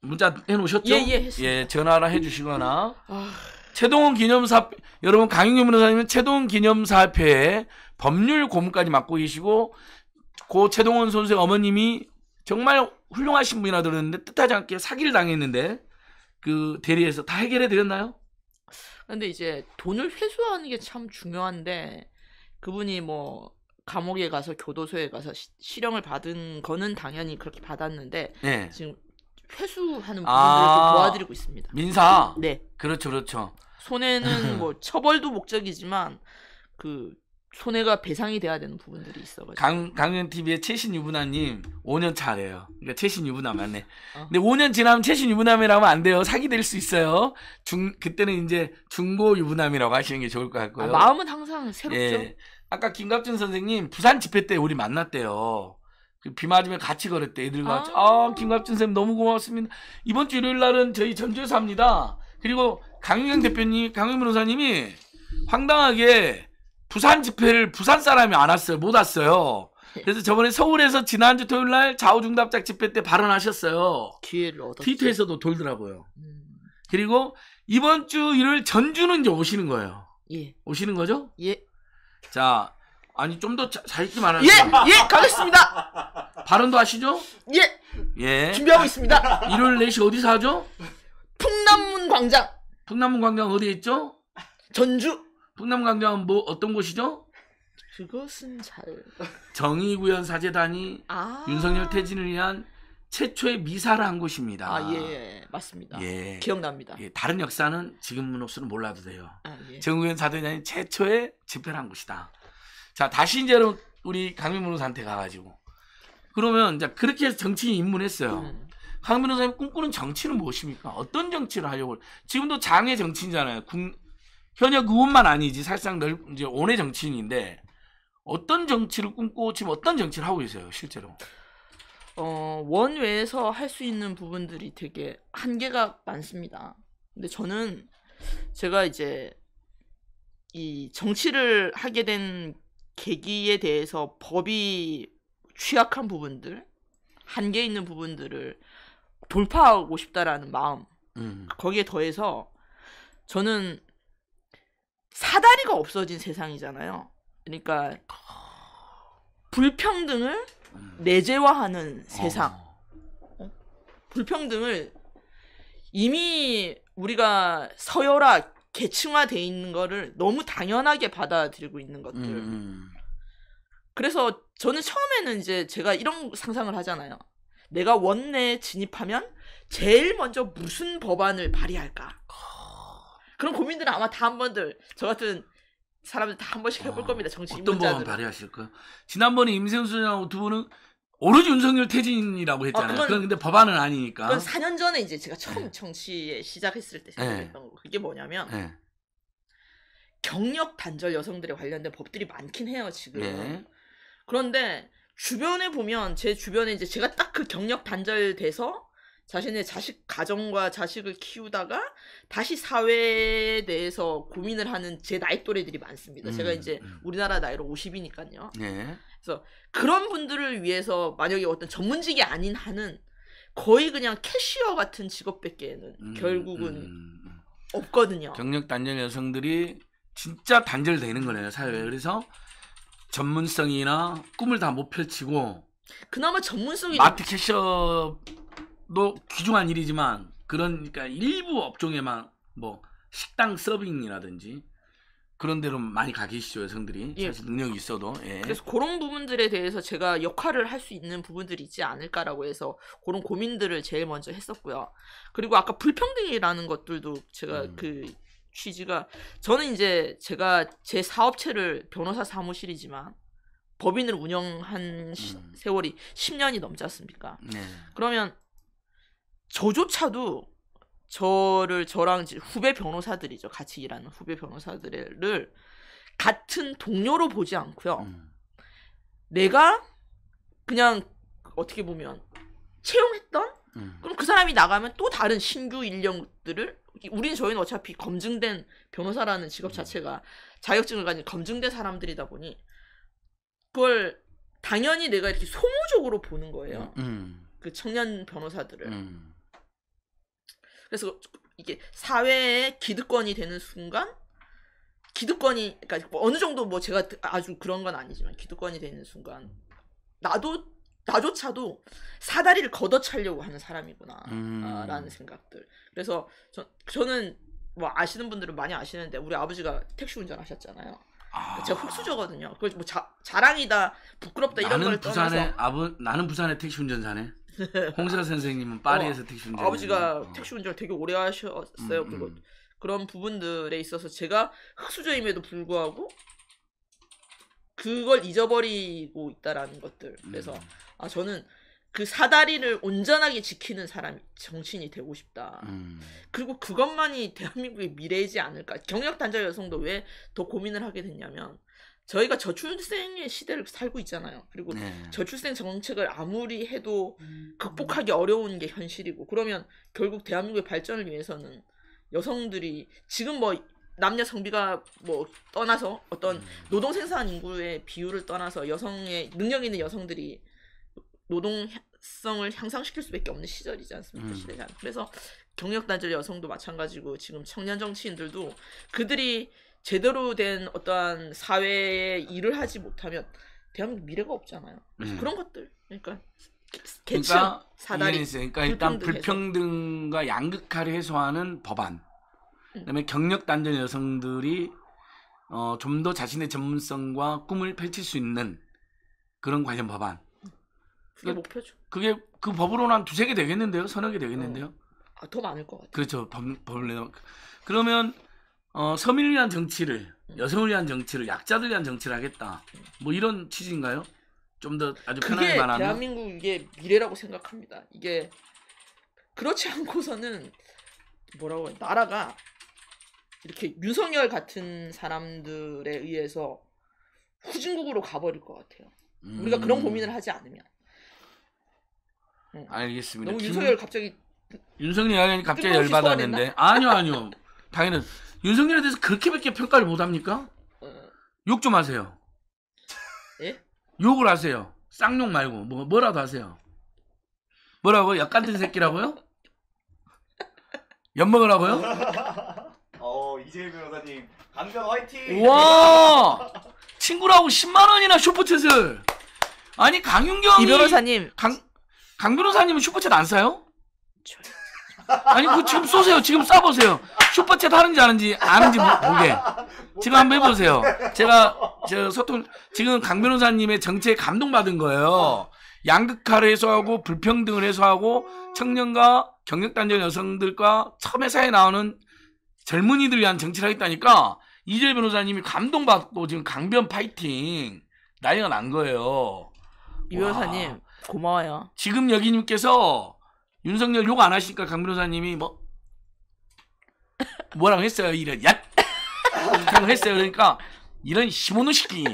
Speaker 1: 문자 해 놓으셨죠? 예, 예, 예 전화나 해 주시거나. 아... 최동훈 기념사 여러분 강윤경 변호사님은 최동훈 기념사회 법률 고문까지 맡고 계시고 고 최동훈 선수의 어머님이 정말 훌륭하신 분이라 들었는데 뜻하지 않게 사기를 당했는데 그 대리에서 다 해결해 드렸나요?
Speaker 2: 근데 이제 돈을 회수하는 게 참 중요한데 그분이 뭐 감옥에 가서 교도소에 가서 시, 실형을 받은 거는 당연히 그렇게 받았는데 네. 지금 회수하는 부분을도 아, 도와드리고 있습니다. 민사.
Speaker 1: 네. 그렇죠, 그렇죠. 손해는
Speaker 2: 뭐 처벌도 목적이지만 그 손해가 배상이 돼야 되는 부분들이 있어가지고 강
Speaker 1: 강연 TV의 최신 유부남님 5년 차래요. 그러니까 최신 유부남 맞네. 어. 근데 5년 지나면 최신 유부남이라면 안 돼요. 사기될 수 있어요. 중 그때는 이제 중고 유부남이라고 하시는 게 좋을 것 같고요. 아, 마음은
Speaker 2: 항상 새롭죠. 예.
Speaker 1: 아까 김갑준 선생님 부산 집회 때 우리 만났대요. 그 비 맞으면 같이 걸었대 애들과. 아, 아 김갑준 선생님 너무 고맙습니다. 이번 주 일요일 날은 저희 전주에서 합니다. 그리고 강유경 대표님, 강유경 변호사님이 황당하게 부산 집회를 부산 사람이 안 왔어요. 못 왔어요. 그래서 저번에 서울에서 지난주 토요일 날 좌우중답작 집회 때 발언하셨어요. 기회를 얻었죠. 트위터에서도 돌더라고요. 음. 그리고 이번 주 일요일 전주는 이제 오시는 거예요. 예. 오시는 거죠? 예. 자, 아니 좀 더 자식이 많아요. 예, 예,
Speaker 2: 가겠습니다.
Speaker 1: 발언도 하시죠? 예. 예. 준비하고 있습니다. 일요일 4시 어디서 하죠? 풍남문 광장. 풍남문 광장 어디에 있죠? 전주. 풍남 강정은 뭐 어떤 곳이죠?
Speaker 2: 그것은 잘
Speaker 1: 정의구현 사제단이 아. 윤석열 퇴진을 위한 최초의 미사를 한 곳입니다. 아, 예, 예 맞습니다. 예. 기억납니다. 예, 다른 역사는 지금은 없으면 몰라도 돼요. 아, 예. 정의구현 사제단이 최초의 집회를 한 곳이다. 자, 다시 이제 우리 강민 변호사한테 가가지고 그러면 이제 그렇게 해서 정치인 입문했어요. 음. 강 변호사님 꿈꾸는 정치는 무엇입니까? 어떤 정치를 하려고 지금도 장애 정치인잖아요. 국, 현역 의원만 아니지 사실상 넓, 이제 온해 정치인인데 어떤 정치를 꿈꾸고 지금 어떤 정치를 하고 계세요 실제로? 어 원외에서 할 수 있는 부분들이
Speaker 2: 되게 한계가 많습니다. 근데 저는 제가 이제 이 정치를 하게 된 계기에 대해서 법이 취약한 부분들 한계 있는 부분들을 돌파하고 싶다라는 마음 음. 거기에 더해서 저는 사다리가 없어진 세상이잖아요. 그러니까 불평등을 음. 내재화하는 세상. 어? 불평등을 이미 우리가 서열화 계층화돼 있는 거를 너무 당연하게 받아들이고 있는 것들. 음. 음. 그래서 저는 처음에는 이제 제가 이런 상상을 하잖아요. 내가 원내에 진입하면 제일 먼저 무슨 법안을 발의할까? 그런 고민들은 아마 다 한 번들 저 같은 사람들 다 한 번씩 해볼 아, 겁니다. 정치 어떤 법안
Speaker 1: 발의하실까요? 지난번에 임세훈 소장하고 두 분은 오로지 윤석열 퇴진이라고 아, 했잖아요. 어, 그건, 근데 법안은 아니니까. 그건 4년
Speaker 2: 전에 이제 제가 처음 네. 정치에 시작했을 때 생각했던 네. 거. 그게 뭐냐면 네. 경력 단절 여성들에 관련된 법들이 많긴 해요 지금. 네. 그런데 주변에 보면 제 주변에 이제 제가 딱 그 경력 단절돼서 자신의 자식 가정과 자식을 키우다가 다시 사회에 대해서 고민을 하는 제 나이 또래들이 많습니다. 음, 제가 이제 음. 우리나라 나이로 50이니까요. 네. 그래서 그런 분들을 위해서 만약에 어떤 전문직이 아닌 한은 거의 그냥 캐시어 같은 직업밖에는 음, 결국은 음. 음.
Speaker 1: 없거든요. 경력 단절 여성들이 진짜 단절되는 거네요 사회에. 음. 그래서 전문성이나 꿈을 다 못 펼치고
Speaker 2: 그나마 전문성이 마트
Speaker 1: 캐셔 또 귀중한 일이지만 그러니까 일부 업종에만 뭐 식당 서빙이라든지 그런 데로 많이 가 계시죠 여성들이 예. 사실 능력이 있어도 예. 그래서
Speaker 2: 그런 부분들에 대해서 제가 역할을 할 수 있는 부분들이 있지 않을까라고 해서 그런 고민들을 제일 먼저 했었고요 그리고 아까 불평등이라는 것들도 제가 음. 그 취지가 저는 이제 제가 제 사업체를 변호사 사무실이지만 법인을 운영한 시, 음. 세월이 10년이 넘지 않습니까 네. 그러면 저조차도 저를 저랑 후배 변호사들이죠. 같이 일하는 후배 변호사들을 같은 동료로 보지 않고요. 음. 내가 그냥 어떻게 보면 채용했던 음. 그럼 그 사람이 나가면 또 다른 신규 인력들을 우리는 저희는 어차피 검증된 변호사라는 직업 음. 자체가 자격증을 가진 검증된 사람들이다 보니 그걸 당연히 내가 이렇게 소모적으로 보는 거예요. 음. 그 청년 변호사들을. 음. 그래서 이게 사회의 기득권이 되는 순간 기득권이 그러니까 어느 정도 뭐 제가 아주 그런 건 아니지만 기득권이 되는 순간 나도 나조차도 사다리를 걷어차려고 하는 사람이구나라는 음. 생각들. 그래서 저, 저는 뭐 아시는 분들은 많이 아시는데 우리 아버지가 택시 운전하셨잖아요. 아. 제가 흙수저거든요 그걸 뭐 자, 자랑이다, 부끄럽다 이런 걸 부산에, 나
Speaker 1: 아버, 나는 부산에 택시 운전사네. 홍사 선생님은 파리에서 어, 택시 운전. 아버지가
Speaker 2: 어. 택시 운전을 되게 오래 하셨어요. 음, 그리고 음. 그런 부분들에 있어서 제가 흑수저임에도 불구하고 그걸 잊어버리고 있다라는 것들. 그래서 음. 아 저는 그 사다리를 온전하게 지키는 사람이 정신이 되고 싶다. 음. 그리고 그것만이 대한민국의 미래이지 않을까. 경력 단절 여성도 왜 더 고민을 하게 됐냐면 저희가 저출생의 시대를 살고 있잖아요. 그리고 네. 저출생 정책을 아무리 해도 음. 극복하기 어려운 게 현실이고 그러면 결국 대한민국의 발전을 위해서는 여성들이 지금 뭐 남녀 성비가 뭐 떠나서 어떤 음. 노동 생산 인구의 비율을 떠나서 여성의 능력 있는 여성들이 노동성을 향상시킬 수밖에 없는 시절이지 않습니까 음. 시대가 그래서 경력 단절 여성도 마찬가지고 지금 청년 정치인들도 그들이 제대로 된 어떠한 사회에 일을 하지 못하면 대한민국 미래가 없잖아요. 음. 그런 것들. 그러니까 계층 그러니까, 사다리. 예, 그러니까 일단
Speaker 1: 불평등과 양극화를 해소하는 법안. 음. 그다음에 경력 단절 여성들이 어, 좀더 자신의 전문성과 꿈을 펼칠 수 있는 그런 관련 법안.
Speaker 2: 그게 그러니까 목표죠.
Speaker 1: 그게 그 법으로는 한 두세 개 되겠는데요? 서너 개 되겠는데요? 어. 아, 더 많을 것 같아요. 그렇죠. 법, 법을 내놓 그러면 어, 서민을 위한 정치를 음. 여성을 위한 정치를 약자들 위한 정치를 하겠다. 뭐 이런 취지인가요? 좀 더 아주 편하게 말하면 대한민국
Speaker 2: 이 미래라고 생각합니다. 이게 그렇지 않고서는 뭐라고 해야, 나라가 이렇게 윤석열 같은 사람들에 의해서 후진국으로 가버릴 것 같아요.
Speaker 1: 음. 우리가 그런 음. 고민을 하지 않으면. 응. 알겠습니다. 너무 김... 윤석열 갑자기 윤석열 이 갑자기 열받았는데 아니요 아니요 당연히 윤석열에 대해서 그렇게밖에 평가를 못합니까? 어. 욕좀 하세요. 예? 욕을 하세요. 쌍욕 말고 뭐 뭐라도 하세요. 뭐라고? 약간된 새끼라고요? 엿 먹으라고요? 어 이재일 변호사님 강변 화이팅! 와 친구라고 10만 원이나 슈퍼챗을 아니 강윤경이 이 변호사님 강, 강 변호사님은 슈퍼챗 안 사요? 아니 그 지금 쏘세요 지금 싸보세요 슈퍼챗 하는지 아는지 아는지 모르게 지금 한번 해보세요. 제가 저 소통 지금 강 변호사님의 정체에 감동받은 거예요. 양극화를 해소하고 불평등을 해소하고 청년과 경력단절 여성들과 처음 회사에 나오는 젊은이들 위한 정치를 하겠다니까 이재 변호사님이 감동받고 지금 강변 파이팅 난리가 난 거예요.
Speaker 2: 유 변호사님
Speaker 1: 고마워요. 지금 여기님께서 윤석열 욕 안 하시니까 강 변호사님이 뭐 뭐라고 했어요 이런 야 그런 거 했어요 그러니까 이런 시모노시키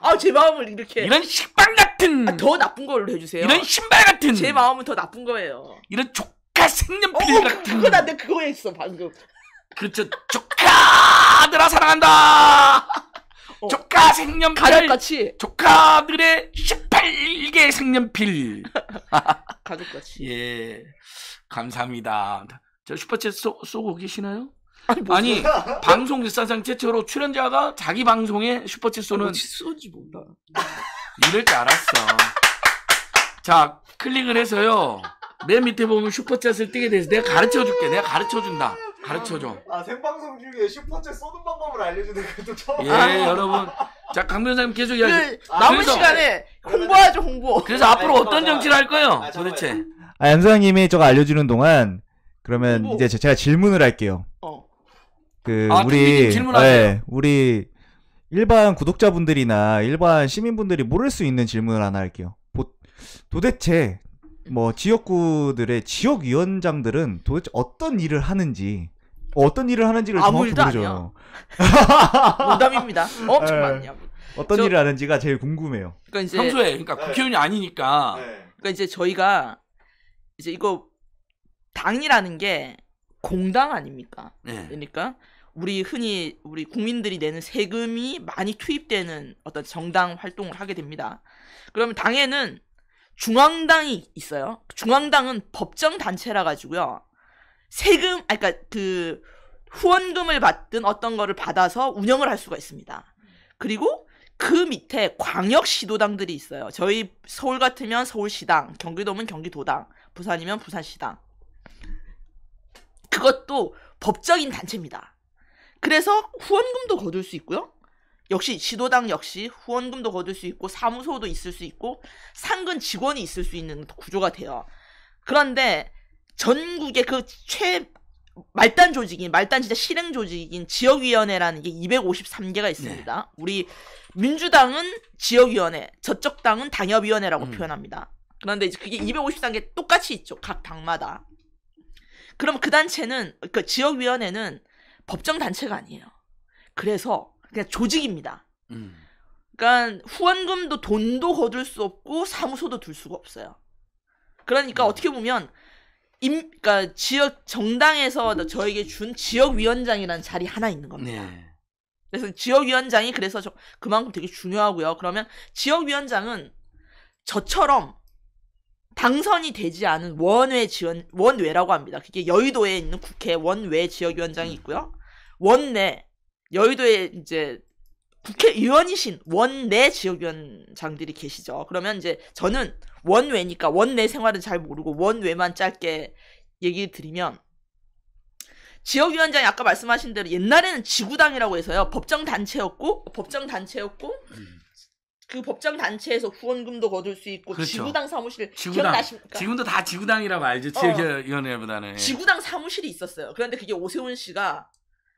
Speaker 2: 아제 마음을 이렇게
Speaker 1: 이런 식빵 같은 아, 더 나쁜
Speaker 2: 걸로 해주세요 이런 신발 같은 제 마음은 더 나쁜 거예요 이런 조카 어, 색연필 어, 같은 그거
Speaker 1: 나내 그거 했어 방금 그렇죠 조카들아 사랑한다 어. 조카 색연필 같이 조카들의 18개 색연필 가족같이 예 감사합니다 저 슈퍼챗 쏘, 쏘고 계시나요? 아니, 뭐 아니 방송 일사상 최초로 출연자가 자기 방송에 슈퍼챗 쏘는
Speaker 2: 쏘지 뭐 몰라.
Speaker 1: 이럴 줄 알았어. 자 클릭을 해서요. 맨 밑에 보면 슈퍼챗을 뜨게 돼서 내가 가르쳐 줄게. 내가 가르쳐 준다. 가르쳐 줘.
Speaker 2: 아 생방송 중에 슈퍼챗 쏘는 방법을 알려주는 것도 처음. 예 여러분.
Speaker 1: 자강 변호사님 계속 이야기. 그, 아, 남은 그래서, 시간에
Speaker 2: 홍보하죠 홍보. 그래서 앞으로 어떤 아, 정치를 할
Speaker 1: 거예요? 아, 도대체. 아, 양 소장님이 저거 알려주는 동안 그러면 홍 이제 제가 질문을 할게요. 어. 그 아, 우리 네, 우리 일반 구독자분들이나 일반 시민분들이 모를 수 있는 질문을 하나 할게요. 도대체 뭐 지역구들의 지역 위원장들은 도대체 어떤
Speaker 2: 일을 하는지 어떤 일을 하는지를 아, 정확히 모르죠.
Speaker 1: 농담입니다. 엄청 많이 합니다. 어떤 저, 일을 하는지가 제일 궁금해요. 그러니까 이제 평소에 그러니까 네. 국회의원이 아니니까.
Speaker 2: 네. 그러니까 이제 저희가 이제 이거 당이라는 게 공당 아닙니까? 네. 그러니까 우리 흔히 우리 국민들이 내는 세금이 많이 투입되는 어떤 정당 활동을 하게 됩니다. 그러면 당에는 중앙당이 있어요. 중앙당은 법정 단체라 가지고요. 세금, 아, 그니까 그 후원금을 받든 어떤 거를 받아서 운영을 할 수가 있습니다. 그리고 그 밑에 광역시도당들이 있어요. 저희 서울 같으면 서울시당, 경기도면 경기도당, 부산이면 부산시당. 그것도 법적인 단체입니다. 그래서 후원금도 거둘 수 있고요. 역시 지도당 역시 후원금도 거둘 수 있고 사무소도 있을 수 있고 상근 직원이 있을 수 있는 구조가 돼요. 그런데 전국의 그 최 말단 조직인 말단 진짜 실행 조직인 지역위원회라는 게 253개가 있습니다. 네. 우리 민주당은 지역위원회, 저쪽당은 당협위원회라고 음. 표현합니다. 그런데 이제 그게 253개 똑같이 있죠. 각 당마다. 그럼 그 단체는 그 지역위원회는 법정 단체가 아니에요. 그래서 그냥 조직입니다. 음. 그러니까 후원금도 돈도 거둘 수 없고 사무소도 둘 수가 없어요. 그러니까 음. 어떻게 보면 임, 그러니까 지역 정당에서 저에게 준 지역위원장이라는 자리 하나 있는
Speaker 1: 겁니다. 네.
Speaker 2: 그래서 지역위원장이 그래서 저, 그만큼 되게 중요하고요. 그러면 지역위원장은 저처럼 당선이 되지 않은 원외 지원 원외라고 합니다. 그게 여의도에 있는 국회 원외 지역위원장이 음. 있고요. 원내 여의도에 이제 국회의원이신 원내 지역위원장들이 계시죠. 그러면 이제 저는 원외니까 원내 생활은 잘 모르고 원외만 짧게 얘기 를 드리면 지역위원장이 아까 말씀하신 대로 옛날에는 지구당이라고 해서요 법정 단체였고 법정 단체였고 음. 그 법정 단체에서 후원금도 거둘 수 있고 그렇죠. 지구당 사무실 지구당, 기억나십니까? 지금도 다
Speaker 1: 지구당이라고 알죠. 어. 지역위원회보다는 어, 지구당
Speaker 2: 사무실이 있었어요. 그런데 그게 오세훈 씨가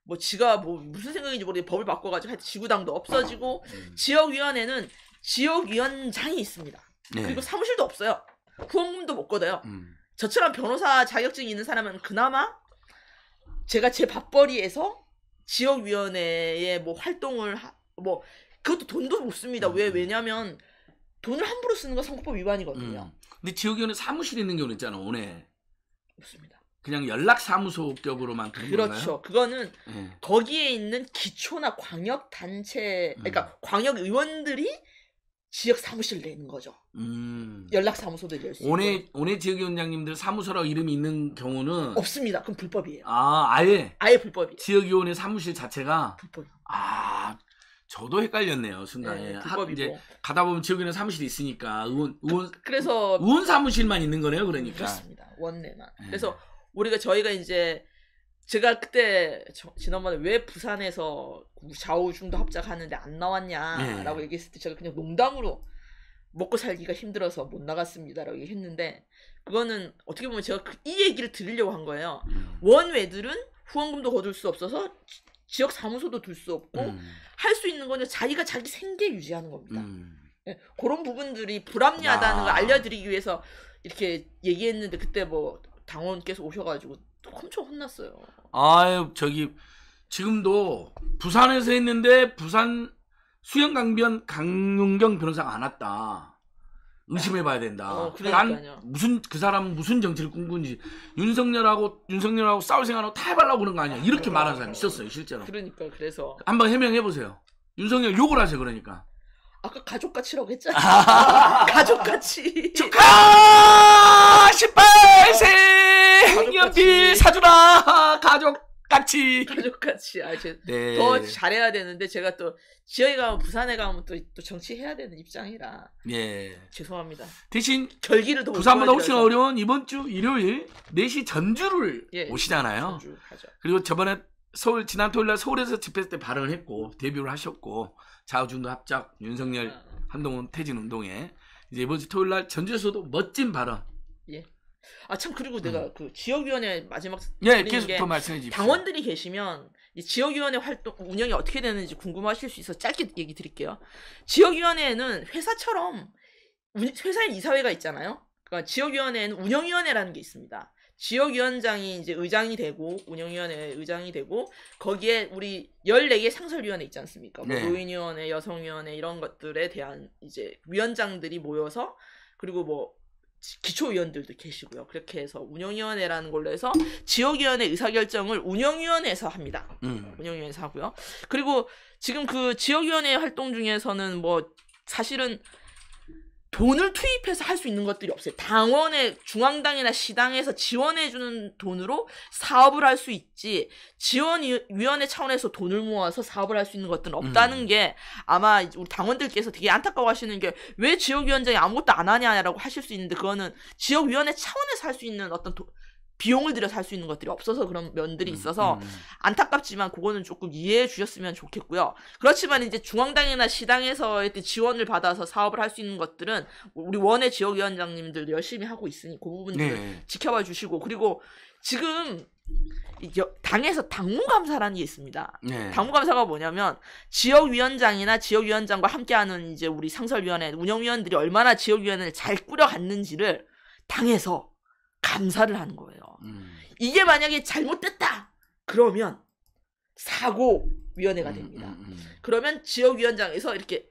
Speaker 2: 뭐 지가 뭐 무슨 생각인지 모르게 법을 바꿔가지고 하여튼 지구당도 없어지고 음. 지역위원회는 지역위원장이 있습니다. 네. 그리고 사무실도 없어요. 후원금도 못 걷어요. 음. 저처럼 변호사 자격증이 있는 사람은 그나마 제가 제 밥벌이에서 지역위원회에뭐 활동을 하, 뭐 그것도 돈도 못습니다왜 음. 왜냐면 돈을 함부로 쓰는 건 선거법 위반이거든요.
Speaker 1: 음. 근데 지역위원회 사무실 있는 경우 있잖아. 오늘 없습니다. 그냥 연락사무소 격으로만 그렇죠. 건가요? 그거는 네. 거기에 있는 기초나 광역
Speaker 2: 단체, 음. 그러니까 음. 광역 의원들이 지역 사무실 내는 거죠.
Speaker 1: 음.
Speaker 2: 연락사무소도 낼수 있고.
Speaker 1: 오네 오네 지역위원장님들 사무소라고 이름이 있는 경우는
Speaker 2: 없습니다. 그럼 불법이에요.
Speaker 1: 아 아예 아예 불법이에요. 지역위원회 사무실 자체가 불법. 아 저도 헷갈렸네요 순간에 네, 이제 가다 보면 지역에는 사무실이 있으니까 의원 그 의원
Speaker 2: 그래서 의원
Speaker 1: 사무실만 있는 거네요 그러니까 그렇습니다
Speaker 2: 원내만 네. 그래서 우리가 저희가 이제 제가 그때 저, 지난번에 왜 부산에서 좌우중도 합작하는데 안 나왔냐라고 네. 얘기했을 때 제가 그냥 농담으로 먹고 살기가 힘들어서 못 나갔습니다라고 얘기 했는데 그거는 어떻게 보면 제가 그 이 얘기를 드리려고 한 거예요. 음. 원외들은 후원금도 거둘 수 없어서 지역 사무소도 둘 수 없고 음. 할수 있는 거는 자기가 자기 생계 유지하는 겁니다. 음. 예, 그런 부분들이 불합리하다는 야. 걸 아. 알려드리기 위해서 이렇게 얘기했는데 그때 뭐 당원께서 오셔가지고 엄청 혼났어요.
Speaker 1: 아유 저기 지금도 부산에서 했는데 부산 수영 강변 강윤경 변호사가 안 왔다. 의심해봐야 된다. 어, 난 그러니까요. 무슨 그 사람 무슨 정치를 꿈꾸는지 윤석열하고 윤석열하고 싸울 생각하고 다 해발라고 그런 거 아니야? 이렇게 어, 말하는 사람이 있었어요 실제로.
Speaker 2: 그러니까 그래서
Speaker 1: 한번 해명해 보세요. 윤석열 욕을 하세요 그러니까.
Speaker 2: 아까 가족같이라고 했잖아. 아, 가족같이. 축하 18세 행여비 사주라 가족 깍지. 가족같이. 아, 제, 네. 더 잘해야 되는데 제가 또 지역에 가면 부산에 가면 또, 또 정치해야 되는 입장이라. 예. 죄송합니다.
Speaker 1: 대신 결기를 더 부산보다 훨씬 돼 어려운 이번 주 일요일 4시 전주를 예, 오시잖아요. 전주 그리고 저번에 서울 지난 토요일 날 서울에서 집회 때 발언을 했고 데뷔를 하셨고 자우중도 합작 윤석열 아. 한동훈 퇴진 운동에 이제 이번 주 토요일 날 전주에서도 멋진 발언
Speaker 2: 아참 그리고 내가 음. 그 지역위원회 마지막 예 계속 더 말씀해 주십시오. 당원들이 계시면 지역위원회 활동 운영이 어떻게 되는지 궁금하실 수 있어 짧게 얘기 드릴게요. 지역위원회는 에 회사처럼 회사에 이사회가 있잖아요. 그러니까 지역위원회는 운영위원회라는 게 있습니다. 지역위원장이 이제 의장이 되고 운영위원회 의장이 되고 거기에 우리 14개 상설위원회 있지 않습니까? 뭐 네. 노인위원회, 여성위원회 이런 것들에 대한 이제 위원장들이 모여서 그리고 뭐 기초위원들도 계시고요. 그렇게 해서 운영위원회라는 걸로 해서 지역위원회 의사결정을 운영위원회에서 합니다. 음. 운영위원회에서 하고요. 그리고 지금 그 지역위원회 활동 중에서는 뭐 사실은 돈을 투입해서 할 수 있는 것들이 없어요. 당원의 중앙당이나 시당에서 지원해주는 돈으로 사업을 할 수 있지 지원위원회 차원에서 돈을 모아서 사업을 할 수 있는 것들은 없다는 음. 게 아마 우리 당원들께서 되게 안타까워하시는 게 왜 지역위원장이 아무것도 안 하냐라고 하실 수 있는데 그거는 지역위원회 차원에서 할 수 있는 어떤 도, 비용을 들여 살 수 있는 것들이 없어서 그런 면들이 음, 있어서 음. 안타깝지만 그거는 조금 이해해 주셨으면 좋겠고요. 그렇지만 이제 중앙당이나 시당에서의 그 지원을 받아서 사업을 할 수 있는 것들은 우리 원외 지역위원장님들 열심히 하고 있으니 그 부분들을 네. 지켜봐 주시고 그리고 지금 당에서 당무감사라는 게 있습니다. 네. 당무감사가 뭐냐면 지역위원장이나 지역위원장과 함께하는 이제 우리 상설위원회 운영위원들이 얼마나 지역위원회를 잘 꾸려갔는지를 당에서 감사를 하는 거예요. 음. 이게 만약에 잘못됐다 그러면 사고 위원회가 음, 됩니다. 음, 음, 그러면 지역 위원장에서 이렇게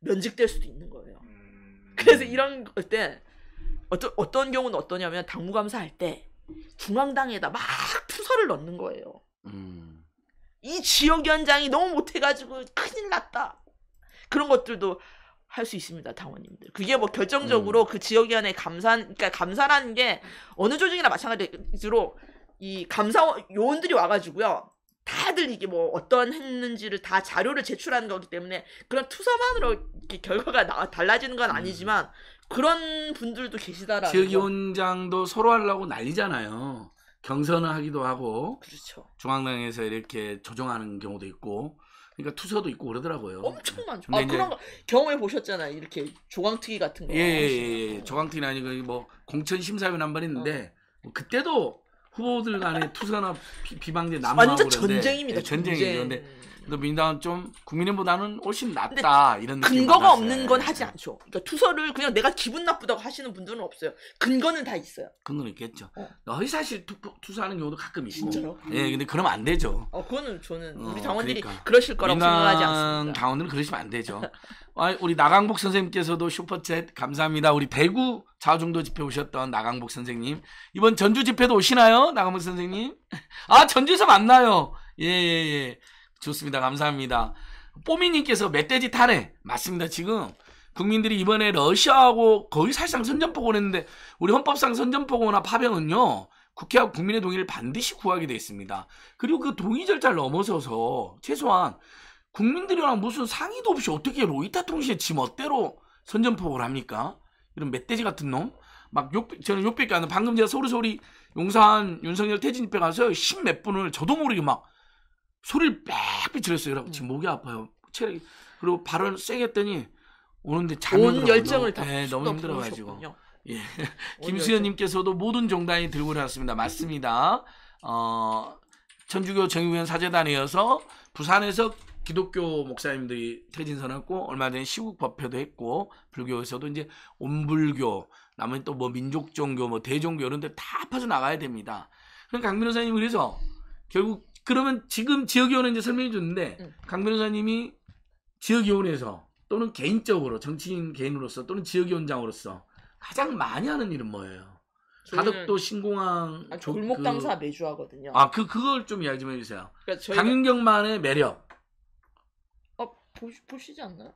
Speaker 2: 면직될 수도 있는 거예요. 음. 그래서 이런 때 어떤 어떤 경우는 어떠냐면 당무감사 할때 중앙당에다 막 투서를 넣는 거예요. 음. 이 지역 위원장이 너무 못해가지고 큰일 났다. 그런 것들도 할수 있습니다, 당원님들. 그게 뭐 결정적으로 음. 그지역위 안에 감사, 그러니까 감사라는 게 어느 조직이나 마찬가지로 이 감사 요원들이 와가지고요. 다들 이게 뭐 어떤 했는지를 다 자료를 제출하는 거기 때문에 그런 투서만으로 이렇게 결과가 나, 달라지는 건 음. 아니지만 그런 분들도 계시다라는
Speaker 1: 지역위원장도 서로 하려고 난리잖아요. 경선을 하기도 하고 그렇죠. 중앙당에서 이렇게 조정하는 경우도 있고 그러니까 투서도 있고 그러더라고요. 엄청 많죠. 아 그런 거
Speaker 2: 경험해 보셨잖아. 요 이렇게 조광특위 같은 거. 예예예. 예, 예.
Speaker 1: 예, 예. 조광특위는 아니고 뭐 공천 심사위원 한 번 했는데 어. 뭐 그때도 후보들 간에 투서나 비방제 남하고 아 완전 전쟁입니다. 예, 전쟁이죠. 전쟁. 또민당은좀 국민의보다는 훨씬 낫다 이런 근거가 받았어요. 없는 건 하지 네. 않죠. 그러니까 투서를 그냥 내가 기분 나쁘다고
Speaker 2: 하시는 분들은 없어요. 근거는 다 있어요.
Speaker 1: 근거는 있겠죠. 어. 허위사실 투, 투사하는 경우도 가끔 있고. 요 예, 네, 근데 그러면 안 되죠.
Speaker 2: 어, 그거는 저는 어, 우리 당원들이 어, 그러니까. 그러실 거라고 생각하지 않습니다.
Speaker 1: 당원들은 그러시면 안 되죠. 우리 나강복 선생님께서도 슈퍼챗 감사합니다. 우리 대구 자중도 집회 오셨던 나강복 선생님. 이번 전주 집회도 오시나요? 나강복 선생님? 아, 전주에서 만나요. 예, 예, 예. 좋습니다. 감사합니다. 뽀미님께서 멧돼지 탄해 맞습니다. 지금 국민들이 이번에 러시아하고 거의 사실상 선전포고를 했는데 우리 헌법상 선전포고나 파병은요. 국회와 국민의 동의를 반드시 구하게 되어 있습니다. 그리고 그 동의 절차를 넘어서서 최소한 국민들이랑 무슨 상의도 없이 어떻게 로이타 통신에 지멋대로 선전포고를 합니까? 이런 멧돼지 같은 놈? 막 욕, 저는 욕밖에 안 방금 제가 소리소리 용산 윤석열 태진입회 가서 십몇 분을 저도 모르게 막 소리를 빽빽 들었어요 그래고 지금 음. 목이 아파요. 체력이 그리고 발언 세게 했더니 오는데 잠이 온 열정을 다 네, 너무 힘들어가지고. 예. 김수현님께서도 모든 종단이 들고 나왔습니다. 맞습니다. 어, 천주교 정의위원 사제단이어서 부산에서 기독교 목사님들이 퇴진선했고 얼마 전에 시국 법회도 했고 불교에서도 이제 온불교 남은 또 뭐 민족 종교 뭐 대종교 이런 데 다 퍼져 나가야 됩니다. 그럼 강 변호사님 그래서 결국 그러면 지금 지역위원회 이제 설명해 줬는데 음. 강 변호사님이 지역위원회에서 또는 개인적으로 정치인 개인으로서 또는 지역위원장으로서 가장 많이 하는 일은 뭐예요? 가덕도 신공항 아, 골목 당사 그,
Speaker 2: 매주 하거든요.
Speaker 1: 아그 그걸 좀 이야기 좀 해주세요. 그러니까 저희가... 강윤경만의 매력.
Speaker 2: 어 보시, 보시지 않나요?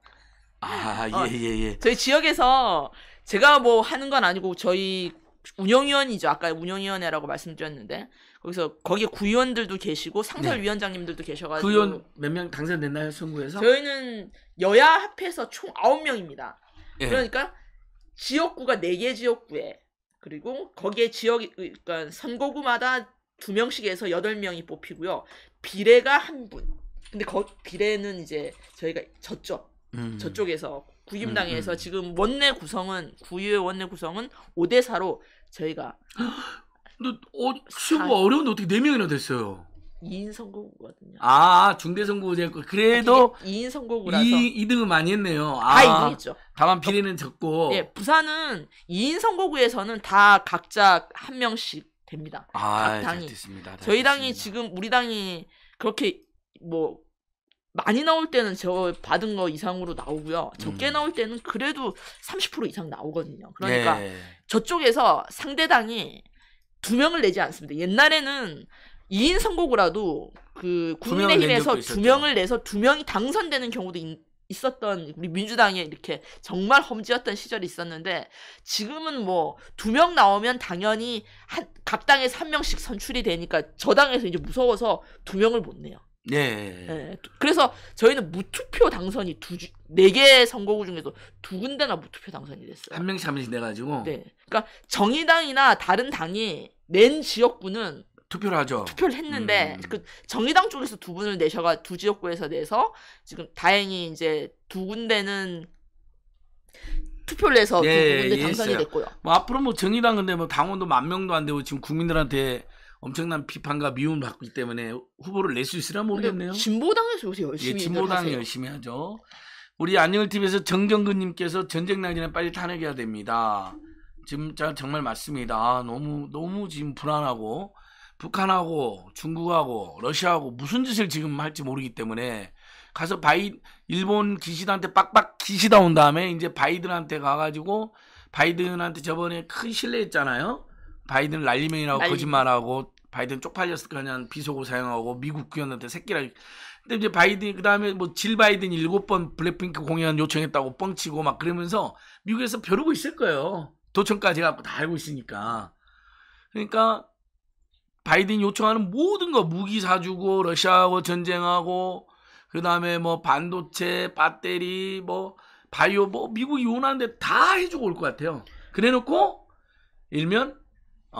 Speaker 1: 아예예 아, 예, 예. 저희 지역에서 제가 뭐
Speaker 2: 하는 건 아니고 저희 운영위원이죠. 아까 운영위원회라고 말씀드렸는데 거기서 거기에 구의원들도 계시고 상설위원장님들도 네. 계셔가지고 구의원
Speaker 1: 몇 명 당선됐나요 선거에서?
Speaker 2: 저희는 여야 합해서 총 9명입니다. 예. 그러니까 지역구가 4개 지역구에 그리고 거기에 지역 그러니까 선거구마다 2명씩 해서 8명이 뽑히고요. 비례가 한 분. 근데 거, 비례는 이제 저희가 저쪽 음. 저쪽에서 구임당에서 음, 음. 지금 원내 구성은 구의회 원내 구성은 5대 4로 저희가 근데 어,
Speaker 1: 시험가 아, 어려운데 어떻게 4명이나 됐어요?
Speaker 2: 2인 선거구거든요
Speaker 1: 아, 중대선고제. 거 그래도
Speaker 2: 2인 선거구라서 2,
Speaker 1: 등은 많이 했네요. 아, 다 2등했죠. 다만 비례는 적고. 예,
Speaker 2: 부산은 2인 선거구에서는다 각자 한 명씩 됩니다. 아, 각 당이. 됐습니다. 저희 됐습니다. 당이 지금 우리 당이 그렇게 뭐 많이 나올 때는 저 받은 거 이상으로 나오고요. 적게 음. 나올 때는 그래도 30% 이상 나오거든요. 그러니까 예. 저쪽에서 상대당이 두 명을 내지 않습니다. 옛날에는 2인 선거구라도 그 국민의힘에서 두 명을 내서 두 명이 당선되는 경우도 있, 있었던 우리 민주당에 이렇게 정말 험지였던 시절이 있었는데 지금은 뭐 두 명 나오면 당연히 한 각 당에서 한 명씩 선출이 되니까 저 당에서 이제 무서워서 두 명을 못 내요. 네. 네. 그래서 저희는 무투표 당선이 두네개 선거구 중에서 두 군데나 무투표 당선이 됐어요. 한 명씩 한 명씩 내 가지고. 네. 그러니까 정의당이나 다른 당이 낸 지역구는 투표를 하죠. 투표를 했는데 음, 음. 그 정의당 쪽에서 두 분을 내셔가 두 지역구에서 내서 지금 다행히 이제 두 군데는 투표를 해서 네, 두 예, 군데 당선이 됐고요.
Speaker 1: 뭐 앞으로 뭐 정의당 근데 뭐 당원도 만 명도 안 되고 지금 국민들한테 엄청난 비판과 미움을 받기 때문에 후보를 낼 수있으라 모르겠네요. 진보당에서 요새 열심히 예, 진보당이 열심히 하죠. 우리 안녕을 TV에서 정정근님께서 전쟁 나기는 빨리 탄핵해야 됩니다. 지금 정말 맞습니다. 아, 너무 너무 지금 불안하고 북한하고 중국하고 러시아하고 무슨 짓을 지금 할지 모르기 때문에 가서 바이 일본 기시다한테 빡빡 기시다 온 다음에 이제 바이든한테 가가지고 바이든한테 저번에 큰실례했잖아요 바이든 날리면이라고 날리... 거짓말하고 바이든 쪽팔렸을 거냐는 비속어 사용하고 미국 귀원한테 새끼라. 근데 이제 바이든 그다음에 뭐 질 바이든 일곱 번 블랙핑크 공연 요청했다고 뻥치고 막 그러면서 미국에서 벼르고 있을 거예요. 도청까지 갖고 다 알고 있으니까. 그러니까 바이든 요청하는 모든 거 무기 사주고 러시아하고 전쟁하고 그다음에 뭐 반도체, 배터리, 뭐 바이오 뭐 미국이 원하는데 다 해주고 올 것 같아요. 그래놓고 일면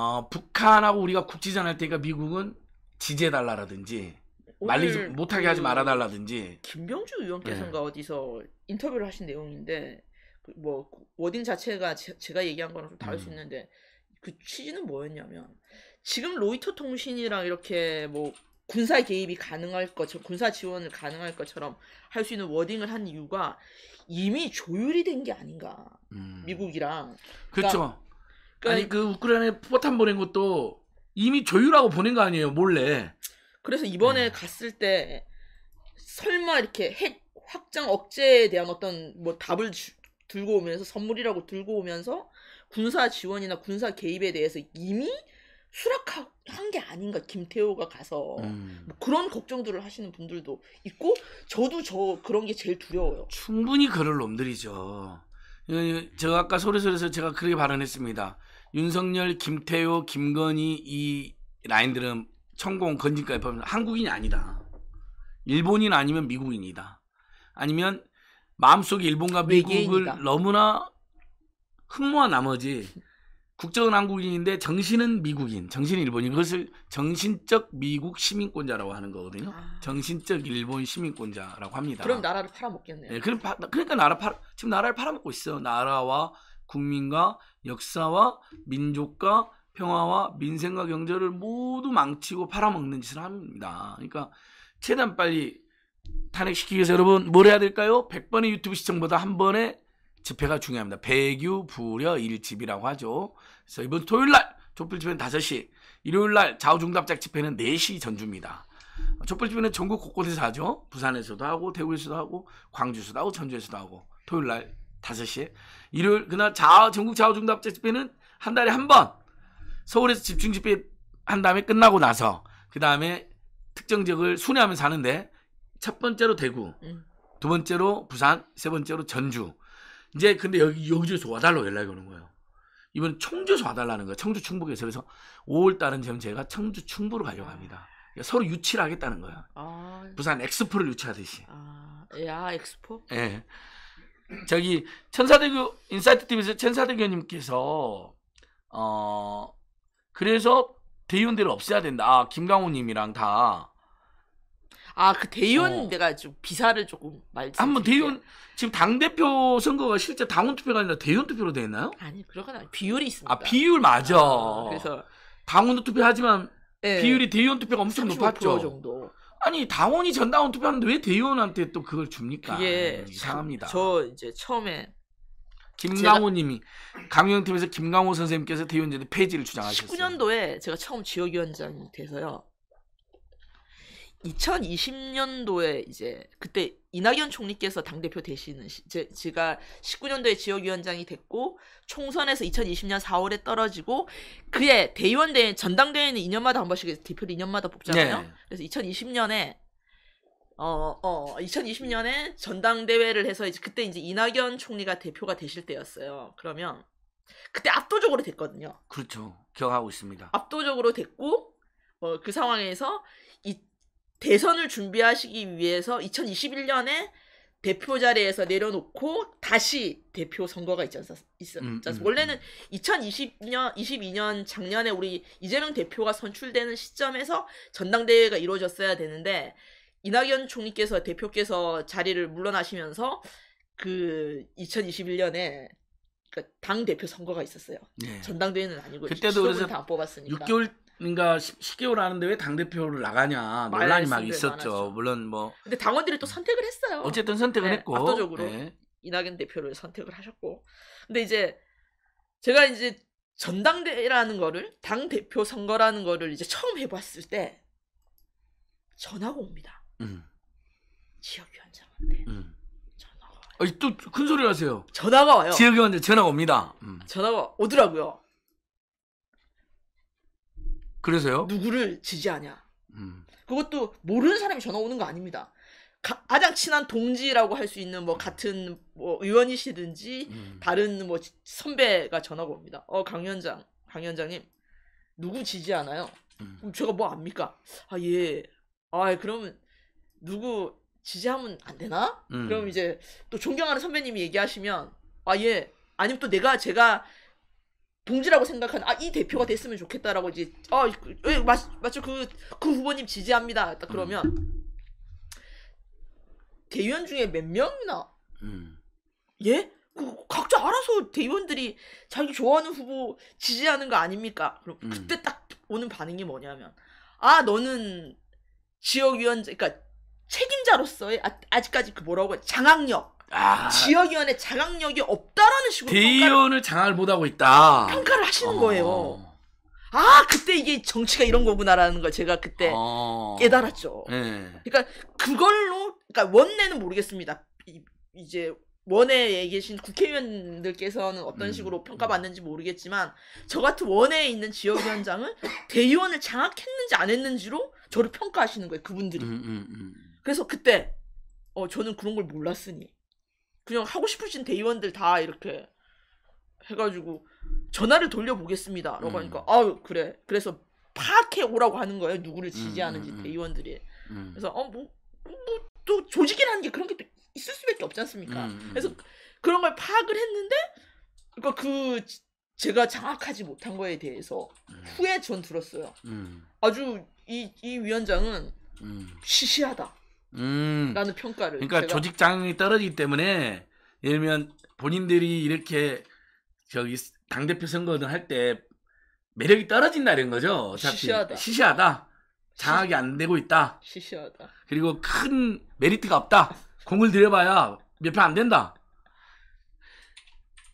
Speaker 1: 어, 북한하고 우리가 국지전할 테니까 미국은 지지해달라라든지 말리지 못하게 하지 그 말아달라든지
Speaker 2: 김병주 의원께서가 네. 예. 그러니까 어디서 인터뷰를 하신 내용인데 그 뭐 워딩 자체가 제, 가 얘기한 거랑 좀 다를 음. 수 있는데 그 취지는 뭐였냐면 지금 로이터 통신이랑 이렇게 뭐 군사 개입이 가능할 것처럼 군사 지원을 가능할 것처럼 할 수 있는 워딩을 한 이유가 이미 조율이 된 게 아닌가 음. 미국이랑 그렇죠. 그러니까 그렇죠
Speaker 1: 그러니까 아니 그 우크라이나에 포탄 보낸 것도 이미 조율하고 보낸 거 아니에요 몰래.
Speaker 2: 그래서 이번에 네. 갔을 때 설마 이렇게 핵 확장 억제에 대한 어떤 뭐 답을 주, 들고 오면서 선물이라고 들고 오면서 군사 지원이나 군사 개입에 대해서 이미 수락한 게 아닌가 김태호가 가서 음. 뭐 그런 걱정들을 하시는 분들도 있고 저도 저 그런 게 제일
Speaker 1: 두려워요. 충분히 그럴 놈들이죠. 제가 아까 소리소리에서 제가 그렇게 발언했습니다. 윤석열, 김태호, 김건희 이 라인들은 천공 건진가지포함 한국인이 아니다. 일본인 아니면 미국인이다. 아니면 마음속에 일본과 미국을 외계인이다. 너무나 흠모한 나머지 국적은 한국인인데 정신은 미국인, 정신은 일본인. 그것을 정신적 미국 시민권자라고 하는 거거든요. 아. 정신적 일본 시민권자라고 합니다. 그럼
Speaker 2: 나라를 팔아먹겠네요. 네,
Speaker 1: 그럼 파, 그러니까 나라 팔 지금 나라를 팔아먹고 있어. 나라와 국민과 역사와 민족과 평화와 민생과 경제를 모두 망치고 팔아먹는 짓을 합니다. 그러니까 최대한 빨리 탄핵시키기 위해서 여러분 뭘 해야 될까요? 100번의 유튜브 시청보다 한 번의 집회가 중요합니다. 배규 부려 일집이라고 하죠. 그래서 이번 토요일 날 촛불 집회는 5시, 일요일 날 좌우중답작 집회는 4시 전주입니다. 촛불 집회는 전국 곳곳에서 하죠. 부산에서도 하고 대구에서도 하고 광주에서도 하고 전주에서도 하고 토요일 날 5시에 일요일 그날 자아 전국 자아 중답자 집회는 한 달에 한 번 서울에서 집중 집회 한 다음에 끝나고 나서 그 다음에 특정 지역을 순회하면서 하는데 첫 번째로 대구, 음. 두 번째로 부산, 세 번째로 전주. 이제 근데 여기 여기주에서 와달라고 연락이 오는 거예요. 이번 청주에서 와달라는 거예요. 청주 충북에서 그래서 5월 달은 지금 제가 청주 충북으로 가려고 합니다. 그러니까 서로 유치를 하겠다는 거야. 아... 부산 엑스포를 유치하듯이. 아, 야 엑스포? 예. 네. 저기 천사대교 인사이트 팀에서 천사대교님께서 어 그래서 대의원대를 없애야 된다. 아, 김강호님이랑 다. 아 그 대의원 어. 내가
Speaker 2: 좀 비사를 조금
Speaker 1: 말씀. 한번 대의원 지금 당 대표 선거가 실제 당원 투표가 아니라 대의원 투표로 되나요 아니 그러거나 비율이 있습니다. 아 비율 맞아. 아, 그래서 당원도 투표하지만 네. 예. 비율이 대의원 투표가 엄청 높았죠. 정도. 아니 당원이 전당원 투표하는데 왜 대의원한테 또 그걸 줍니까? 그게 이상합니다. 저,
Speaker 2: 저 이제 처음에
Speaker 1: 김강호님이 강영팀에서 김강호 선생님께서 대의원제도 폐지를 주장하셨어요.
Speaker 2: 19년도에 제가 처음 지역위원장 돼서요. 2020년도에 이제 그때 이낙연 총리께서 당대표 되시는 제, 제가 19년도에 지역위원장이 됐고 총선에서 2020년 4월에 떨어지고 그의 대의원 대회 전당대회는 2년마다 한 번씩 대표를 2년마다 뽑잖아요. 네. 그래서 2020년에 어, 어, 2020년에 전당대회를 해서 이제 그때 이제 이낙연 총리가 대표가 되실 때였어요. 그러면 그때 압도적으로 됐거든요.
Speaker 1: 그렇죠. 기억하고 있습니다.
Speaker 2: 압도적으로 됐고 어, 그 상황에서 이 대선을 준비하시기 위해서 2021년에 대표 자리에서 내려놓고 다시 대표 선거가 있지 않았어? 음, 음, 음, 원래는 2020년, 22년 작년에 우리 이재명 대표가 선출되는 시점에서 전당대회가 이루어졌어야 되는데 이낙연 총리께서 대표께서 자리를 물러나시면서 그 2021년에 그당 그러니까 대표 선거가 있었어요. 네. 전당대회는 아니고 그때도 그래서 다 뽑았으니까. 6개월
Speaker 1: 그러니까 10, 개월 하는데 왜 당대표를 나가냐 논란이 막 있었죠. 많았죠. 물론 뭐.
Speaker 2: 근데 당원들이 또 선택을 했어요.
Speaker 1: 어쨌든 선택을 네, 했고. 압도적으로 네.
Speaker 2: 이낙연 대표를 선택을 하셨고. 근데 이제 제가 이제 전당대라는 거를 당 대표 선거라는 거를 이제 처음 해봤을 때 전화가 옵니다. 음. 지역위원장한테.
Speaker 1: 음. 전화가 와요. 아니 또큰 소리 하세요. 전화가 와요. 지역위원장 전화가 옵니다. 음.
Speaker 2: 전화가 오더라고요. 그래서요? 누구를 지지하냐. 음. 그것도 모르는 사람이 전화 오는 거 아닙니다. 가, 장 친한 동지라고 할 수 있는 뭐 음. 같은 뭐 의원이시든지 음. 다른 뭐 선배가 전화가 옵니다. 어 강현장 강현장님 누구 지지하나요? 음. 그럼 제가 뭐 압니까? 아 예. 아 그러면 누구 지지하면 안 되나? 음. 그럼 이제 또 존경하는 선배님이 얘기하시면 아 예. 아니면 또 내가 제가 동지라고 생각하는 아이 대표가 됐으면 좋겠다라고 이제 어맞맞죠 아, 그그 후보님 지지합니다. 딱 그러면 음. 대의원 중에 몇 명이나 음. 예? 그 각자 알아서 대의원들이 자기 좋아하는 후보 지지하는 거 아닙니까? 그럼 음. 그때 딱 오는 반응이 뭐냐면 아 너는 지역위원 그러니까 책임자로서의 아, 아직까지 그 뭐라고 장악력 아, 지역위원회 장악력이 없다라는 식으로
Speaker 1: 대의원을 장악을 못하고 있다. 평가를 하시는 어. 거예요.
Speaker 2: 아 그때 이게 정치가 이런 거구나라는 걸 제가 그때
Speaker 1: 어. 깨달았죠. 네.
Speaker 2: 그러니까 그걸로 그러니까 원내는 모르겠습니다. 이, 이제 원에 계신 국회의원들께서는 어떤 음. 식으로 음. 평가받는지 모르겠지만 저 같은 원에 있는 지역위원장은 대의원을 장악했는지 안 했는지로 저를 평가하시는 거예요 그분들이. 음, 음, 음. 그래서 그때 어 저는 그런 걸 몰랐으니 그냥 하고 싶으신 대의원들 다 이렇게 해가지고 전화를 돌려보겠습니다. 라고 음. 하니까 아유 그래. 그래서 파악해 오라고 하는 거예요. 누구를 지지하는지 음, 음, 음. 대의원들이. 음. 그래서 어 뭐또 뭐, 뭐, 뭐 조직이라는 게 그런 게 있을 수밖에 없지 않습니까? 그래서 그런 걸 파악을 했는데 그러니까 그 제가 장악하지 못한 거에 대해서 후에 전 들었어요. 아주 이, 이 위원장은 시시하다.
Speaker 1: 음. 라는
Speaker 2: 평가를. 그러니까 제가... 조직
Speaker 1: 장이 떨어지기 때문에 예를 들면 본인들이 이렇게 저기 당 대표 선거든 할때 매력이 떨어진다 이런 거죠. 시시하다. 시시하다. 장악이 안 되고 있다.
Speaker 2: 시시하다.
Speaker 1: 그리고 큰 메리트가 없다. 공을 들여봐야 몇 편 안 된다.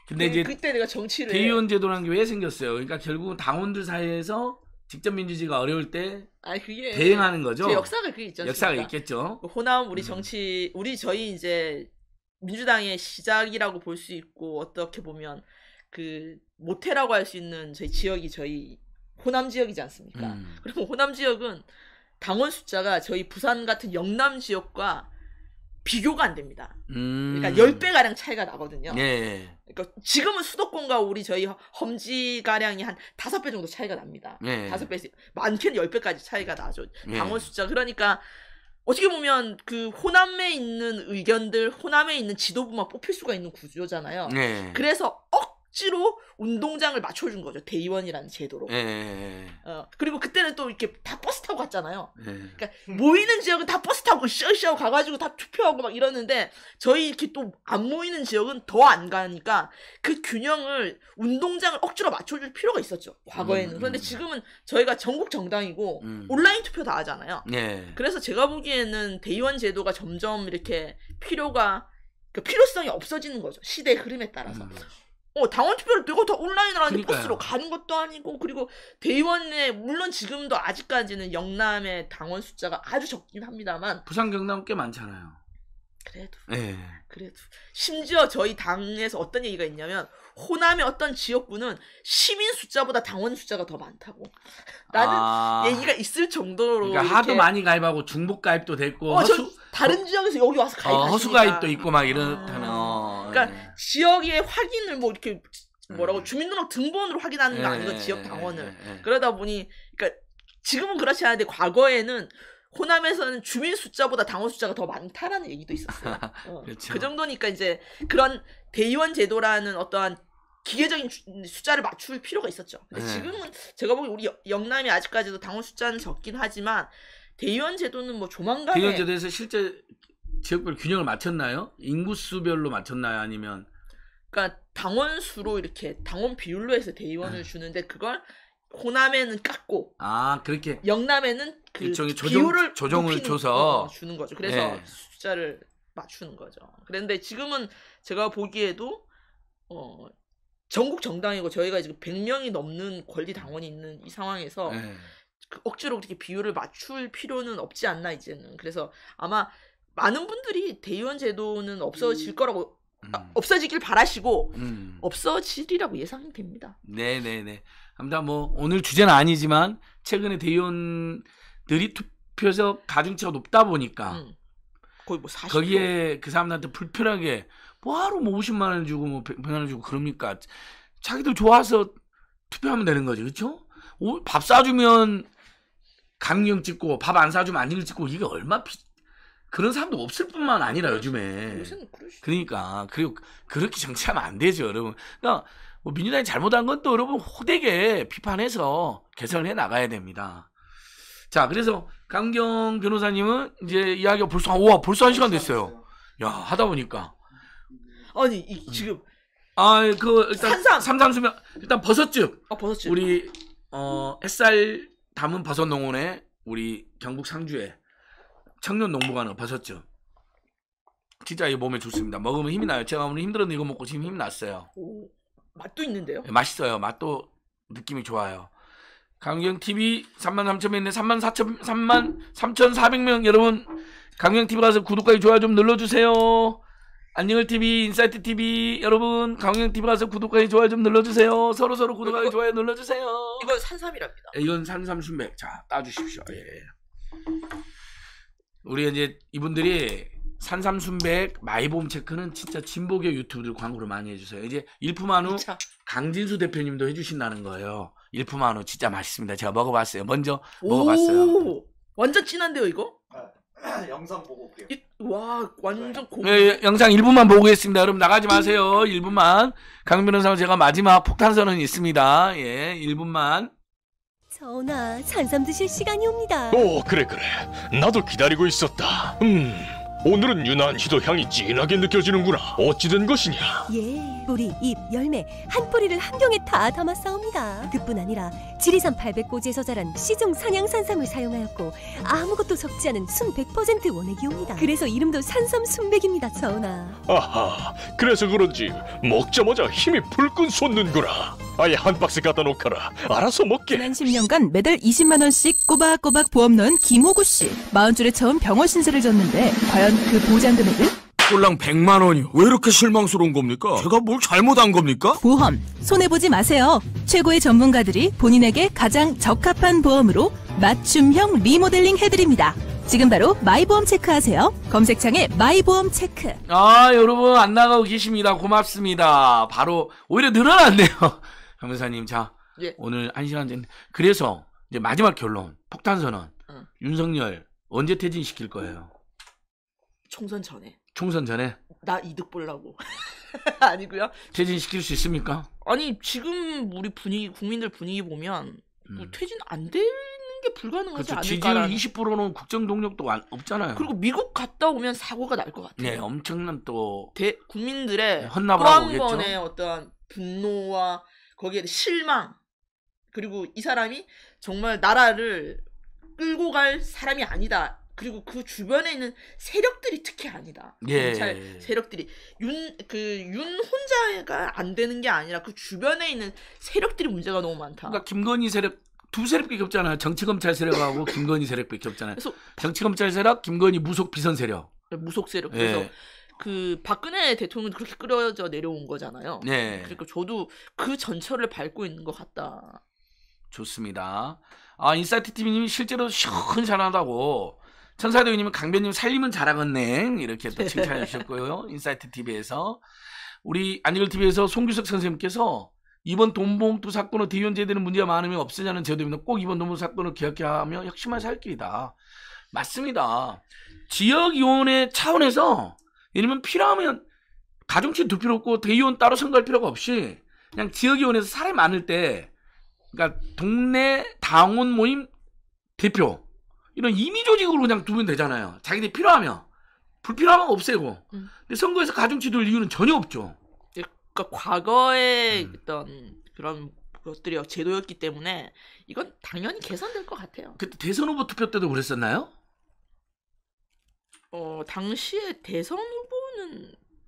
Speaker 1: 근데 그, 이제 그때
Speaker 2: 내가 정치를 대의원
Speaker 1: 제도라는 게 왜 생겼어요? 그러니까 결국은 당원들 사이에서 직접 민주주의가 어려울 때
Speaker 2: 아니, 그게 대응하는 거죠. 그 역사가 그게 있죠. 역사가 있겠죠.
Speaker 1: 뭐 호남 우리 음.
Speaker 2: 정치 음. 우리 저희 이제 민주당의 시작이라고 볼 수 있고 어떻게 보면 그 모태라고 할 수 있는 저희 지역이 저희 호남 지역이지 않습니까? 음. 그면 호남 지역은 당원 숫자가 저희 부산 같은 영남 지역과 비교가 안 됩니다.
Speaker 1: 그러니까 음. 그러니까
Speaker 2: 10배가량 차이가 나거든요. 예. 그러니까 지금은 수도권과 우리 저희 험지가량이 한 5배 정도 차이가 납니다. 예. 5배 많게는 10배까지 차이가 나죠. 당원 예. 숫자. 그러니까 어떻게 보면 그 호남에 있는 의견들, 호남에 있는 지도부만 뽑힐 수가 있는 구조잖아요. 예. 그래서 억 억지로 운동장을 맞춰준 거죠 대의원이라는 제도로.
Speaker 1: 예, 예, 예.
Speaker 2: 어, 그리고 그때는 또 이렇게 다 버스 타고 갔잖아요. 예. 그러니까 모이는 지역은 다 버스 타고 쉬어쉬어 가가지고 다 투표하고 막 이러는데 저희 이렇게 또 안 모이는 지역은 더 안 가니까 그 균형을 운동장을 억지로 맞춰줄 필요가 있었죠 과거에는. 음, 음 그런데 음. 지금은 저희가 전국 정당이고 음. 온라인 투표 다 하잖아요.
Speaker 1: 예. 그래서
Speaker 2: 제가 보기에는 대의원 제도가 점점 이렇게 필요가 그 필요성이 없어지는 거죠 시대의 흐름에 따라서. 음. 어 당원 투표를 내가 다온라인으로 하는데 버스로 가는 것도 아니고 그리고 대의원에 물론 지금도 아직까지는 영남의 당원 숫자가 아주 적긴 합니다만 부산 경남 꽤 많잖아요. 그래도 네. 그래도 심지어 저희 당에서 어떤 얘기가 있냐면 호남의 어떤 지역구는 시민 숫자보다 당원 숫자가 더 많다고 나는 아... 얘기가 있을 정도로 그러니까 하도 많이
Speaker 1: 가입하고 중복 가입도 됐고 어, 허수...
Speaker 2: 다른 지역에서 여기 와서 가입 어, 허수 가입도 있고
Speaker 1: 막 이렇다는 아... 그러니까
Speaker 2: 음. 지역의 확인을 뭐 이렇게 뭐라고 음. 주민등록 등본으로 확인하는 거아닌가 예, 예, 지역 예, 당원을 그러다 보니 그러니까 지금은 그렇지 않은데 과거에는 호남에서는 주민 숫자보다 당원 숫자가 더 많다라는 얘기도 있었어요. 어. 그렇죠. 그 정도니까 이제 그런 대의원 제도라는 어떠한 기계적인 숫자를 맞출 필요가 있었죠. 근데 네. 지금은 제가 보기 우리 영남이 아직까지도 당원 숫자는 적긴 하지만 대의원 제도는 뭐 조만간에 대의원 제도에서
Speaker 1: 실제 지역별 균형을 맞췄나요? 인구수별로 맞췄나요? 아니면
Speaker 2: 그러니까 당원 수로 이렇게 당원 비율로 해서 대의원을 네. 주는데 그걸 호남에는 깎고
Speaker 1: 아 그렇게
Speaker 2: 영남에는 그 일종의 조정- 비율을 조정을 줘서. 주는 거죠. 그래서 예. 숫자를 맞추는 거죠. 그런데 지금은 제가 보기에도 어 전국 정당이고 저희가 지금 100명이 넘는 권리 당원이 있는 이 상황에서 예. 그 억지로 어떻게 비율을 맞출 필요는 없지 않나 이제는 그래서 아마 많은 분들이 대의원 제도는 없어질 음. 거라고 음. 아, 없어지길 바라시고 음. 없어지리라고 예상 됩니다.
Speaker 1: 네네네. 아무튼 뭐 오늘 주제는 아니지만 최근에 대의원들이 투표에서 가중치가 높다 보니까 음. 거의 뭐 40%. 거기에 그 사람들한테 불편하게 뭐하러 뭐 50만 뭐 원 주고 뭐 100만 원 주고 그럽니까? 자기들 좋아서 투표하면 되는 거지, 그렇죠? 밥 사주면 강령 찍고 밥 안 사주면 안경 찍고 이게 얼마 비, 그런 사람도 없을 뿐만 아니라 요즘에 그러니까 그리고 그렇게 정치하면 안 되죠 여러분 그러니까 뭐 민주당이 잘못한 건 또 여러분 호되게 비판해서 개선을 해 나가야 됩니다 자 그래서 강경 변호사님은 이제 이야기가 벌써 한, 와 벌써 한 시간 됐어요 야 하다 보니까 아니 이, 지금 음. 아그 일단 삼삼수면 일단 버섯즙 아 버섯즙 우리 어 햇살 담은 버섯 농원에 우리 경북 상주에 청년 농부관을 가 보셨죠? 진짜 이 몸에 좋습니다. 먹으면 힘이 나요. 제가 오늘 힘들었는데 이거 먹고 지금 힘이 났어요.
Speaker 2: 오, 맛도
Speaker 1: 있는데요? 예, 맛있어요. 맛도 느낌이 좋아요. 강경 TV 3만 3천 명인네 3만 4천 3만 3천 4백 명 여러분 강경 TV 가서 구독과 좋아요 좀 눌러주세요. 안녕을 TV 인사이트 TV 여러분 강경 TV 가서 구독과 좋아요 좀 눌러주세요. 서로 서로 구독과 좋아요 눌러주세요. 예, 이건 산삼이랍니다. 이건 산삼 순백 자 따주십시오. 예. 우리 이제 이분들이 산삼순백 마이봄 체크는 진짜 진보계 유튜브들 광고를 많이 해주세요. 이제 일품한우 강진수 대표님도 해주신다는 거예요. 일품한우 진짜 맛있습니다. 제가 먹어봤어요. 먼저 먹어봤어요.
Speaker 2: 완전 진한데요 이거? 아, 영상 보고 올게요. 와 완전 고. 예, 네, 영상
Speaker 1: 1분만 보고 겠습니다 여러분 나가지 마세요. 1분만. 강 변호사님 제가 마지막 폭탄 선언 있습니다. 예, 1분만.
Speaker 2: 전하, 산삼 드실 시간이 옵니다. 오,
Speaker 1: 그래 그래. 나도 기다리고 있었다. 음, 오늘은 유난히도 향이 진하게 느껴지는구나. 어찌된 것이냐? 예, 뿌리, 잎, 열매 한 뿌리를 한 병에 다 담았사옵니다. 그뿐 아니라 지리산 800고지에서 자란 시중 산양산삼을 사용하였고 아무것도 섞지 않은 순 100% 원액이옵니다. 그래서 이름도 산삼 순백입니다, 전하. 아하, 그래서 그런지 먹자마자 힘이 불끈 솟는구나. 아예 한 박스 갖다 놓거라. 알아서 먹게.
Speaker 2: 지난 10년간 매달 20만 원씩 꼬박꼬박 보험 넣은 김호구 씨. 마흔줄에 처음 병원 신세를 졌는데 과연 그 보장 금액은?
Speaker 1: 꼴랑 100만 원이요. 왜 이렇게 실망스러운 겁니까? 제가 뭘 잘못한 겁니까? 보험
Speaker 2: 손해 보지 마세요. 최고의 전문가들이 본인에게 가장 적합한 보험으로 맞춤형 리모델링 해드립니다. 지금 바로 마이보험 체크하세요. 검색창에 마이보험 체크.
Speaker 1: 아, 여러분 안 나가고 계십니다. 고맙습니다. 바로 오히려 늘어났네요. 강변사님 자 예. 오늘 한 시간 전 그래서 이제 마지막 결론 폭탄 선언 응. 윤석열 언제 퇴진시킬 거예요?
Speaker 2: 총선 전에.
Speaker 1: 총선 전에? 나
Speaker 2: 이득 보려고. 아니고요.
Speaker 1: 퇴진시킬 수 있습니까?
Speaker 2: 아니 지금 우리 분위기 국민들 분위기 보면 뭐 음. 퇴진 안 되는 게 불가능하지 그렇죠. 않을까 지지율
Speaker 1: 20%는 국정 동력도 안, 없잖아요. 그리고 미국
Speaker 2: 갔다 오면 사고가 날 것 같아요. 네,
Speaker 1: 엄청난 또
Speaker 2: 대, 국민들의 네,
Speaker 1: 헌납을 발한 번의
Speaker 2: 어떤 분노와 거기에 실망 그리고 이 사람이 정말 나라를 끌고 갈 사람이 아니다. 그리고 그 주변에 있는 세력들이 특히 아니다. 그 예. 검찰 세력들이 윤그윤 그 혼자가 안 되는 게 아니라 그 주변에 있는 세력들이 문제가 너무 많다.
Speaker 1: 그러니까 김건희 세력 두 세력밖에 없잖아요. 정치 검찰 세력하고 김건희 세력밖에 없잖아요. 정치 검찰 세력, 김건희 무속 비선 세력.
Speaker 2: 무속 세력. 예. 그래서 예. 그 박근혜 대통령도 그렇게 끌어져 내려온 거잖아요. 네. 그러니까 저도 그 전철을 밟고 있는 것 같다.
Speaker 1: 좋습니다. 아 인사이트 TV님이 실제로 시원찮하다고 천사대우님은 강변님 살림은 잘하겠네 이렇게 또 칭찬해 주셨고요. 인사이트 TV에서 우리 안익을 TV에서 송규석 선생님께서 이번 돈봉투 사건으로 대원제되는 문제가 많으면 없으냐는 제도입니다. 꼭 이번 돈봉투 사건을 기억하며 해 혁신만 살 길이다. 맞습니다. 지역위원회 차원에서 왜냐면 필요하면 가중치 둘 필요 없고 대의원 따로 선거할 필요가 없이 그냥 지역의원에서 사람이 많을 때 그러니까 동네 당원 모임 대표 이런 임의 조직으로 그냥 두면 되잖아요. 자기들이 필요하면 불필요하면 없애고. 음. 근데 선거에서 가중치 둘 이유는 전혀 없죠.
Speaker 2: 예, 그러니까 과거에 음. 어떤 그런 것들이 제도였기 때문에 이건 당연히 개선될 것 같아요.
Speaker 1: 그때 대선 후보 투표 때도 그랬었나요?
Speaker 2: 어 당시에 대선 후보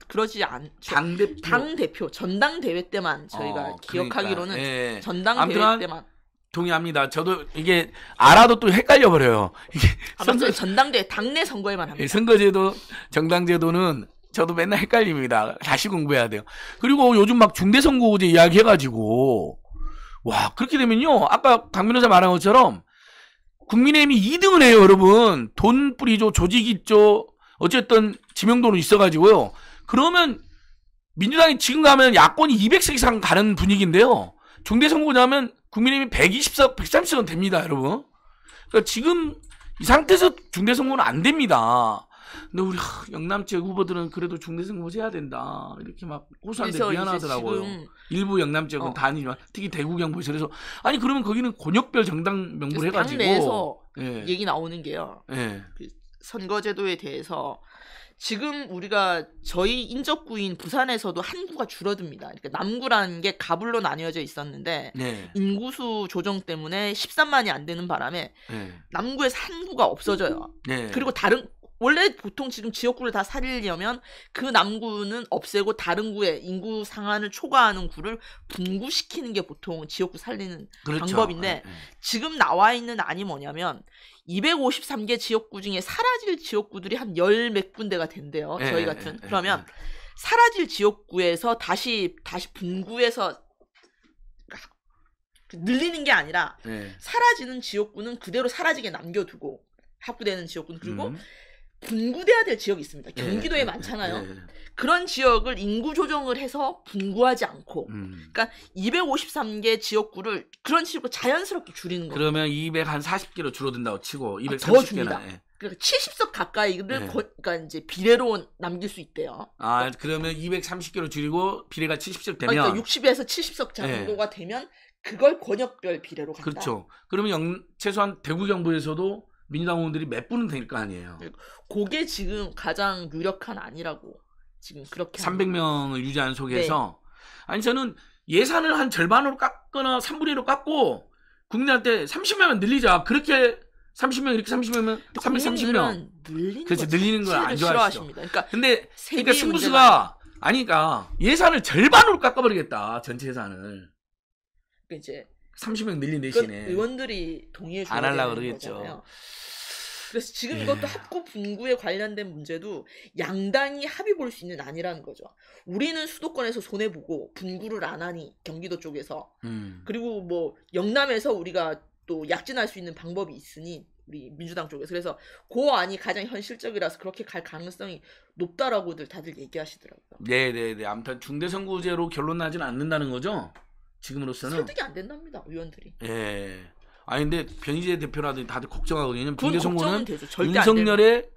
Speaker 2: 그러지 않. 당대표. 당대표 전당대회 때만 저희가 어, 기억하기로는 예. 예. 전당대회 때만.
Speaker 1: 동의합니다. 저도 이게 알아도 또 헷갈려 버려요. 이게
Speaker 2: 아, 선거 전당대 회 당내 선거에만 합니다. 예,
Speaker 1: 선거제도 정당제도는 저도 맨날 헷갈립니다. 다시 공부해야 돼요. 그리고 요즘 막 중대선거제 이야기해가지고 와 그렇게 되면요. 아까 강 변호사 말한 것처럼 국민의힘이 2등을 해요, 여러분. 돈 뿌리죠, 조직 있죠. 어쨌든 지명도는 있어가지고요. 그러면 민주당이 지금 가면 야권이 200석 이상 가는 분위기인데요. 중대 선거냐면 국민의힘이 120석, 130석은 됩니다, 여러분. 그러니까 지금 이 상태에서 중대 선거는 안 됩니다. 근데 우리 영남 지역 후보들은 그래도 중대 선거 해야 된다 이렇게 막 호소하는데 미안하더라고요. 일부 영남 지역은 어. 다 아니지만 특히 대구 경북에서 그래서 아니 그러면 거기는 권역별 정당 명부를 해가지고 당내에서 예. 얘기 나오는 게요. 예. 그
Speaker 2: 선거제도에 대해서 지금 우리가 저희 인접구인 부산에서도 한구가 줄어듭니다. 그러니까 남구라는 게 가불로 나뉘어져 있었는데 네. 인구수 조정 때문에 13만이 안 되는 바람에 네. 남구에서 한구가 없어져요. 네. 그리고 다른 원래 보통 지금 지역구를 다 살리려면 그 남구는 없애고 다른 구에 인구 상한을 초과하는 구를 분구시키는 게 보통 지역구 살리는 그렇죠. 방법인데 네, 네. 지금 나와 있는 안이 뭐냐면 253개 지역구 중에 사라질 지역구들이 한 열 몇 군데가 된대요. 예, 저희 예, 같은. 예, 그러면 예. 사라질 지역구에서 다시 다시 분구에서 그러니까 늘리는 게 아니라 예. 사라지는 지역구는 그대로 사라지게 남겨두고 확보되는지역구는 그리고 음. 분구돼야 될 지역이 있습니다. 예, 경기도에 네. 많잖아요. 네. 그런 지역을 인구 조정을 해서 분구하지 않고, 음. 그러니까 253개 지역구를 그런 식으로 자연스럽게 줄이는 거예요.
Speaker 1: 그러면 240개로 줄어든다고 치고 230개나. 아, 네.
Speaker 2: 그러니까 70석 가까이를 네. 거, 그러니까 이제 비례로 남길 수 있대요.
Speaker 1: 아 그러면 230개로 줄이고 비례가 70석 아, 그러니까 되면 그러니까
Speaker 2: 60에서 70석 정도가 되면
Speaker 1: 그걸 권역별 비례로 간다. 그렇죠. 그러면 영, 최소한 대구 경북에서도 민주당 의원들이 몇 분은 될 거 아니에요. 네. 그게 지금 가장 유력한 아니라고 지금 그렇게 300명을 유지한 속에서 네. 아니 저는 예산을 한 절반으로 깎거나 3분의 1로 깎고 국민한테 30명은 늘리자. 그렇게 30명 이렇게 30명은 330명. 늘리는 그렇지 늘리는 걸안 좋아하시죠. 그러니까 근데 그러니까 승부수가 아니까 예산을 절반으로 깎아버리겠다 전체 예산을. 그러니까 이제 30명 늘린 대신에
Speaker 2: 의원들이 동의해 줘야 안하 그러겠죠. 거잖아요. 그래서 지금 예. 이것도 예. 학구 분구에 관련된 문제도 양당이 합의 볼 수 있는 안이라는 거죠. 우리는 수도권에서 손해 보고 분구를 안 하니 경기도 쪽에서 음. 그리고 뭐 영남에서 우리가 또 약진할 수 있는 방법이 있으니 우리 민주당 쪽에서 그래서 고 안이 가장 현실적이라서 그렇게 갈 가능성이 높다라고들 다들 얘기하시더라고요.
Speaker 1: 네, 네, 네. 아무튼 중대 선거제로 결론 나진 않는다는 거죠. 지금으로서는 설득이
Speaker 2: 안 된답니다 의원들이.
Speaker 1: 예. 아 근데 변희재 대표라든지 다들 걱정하거든요. 비대성공은 윤석열의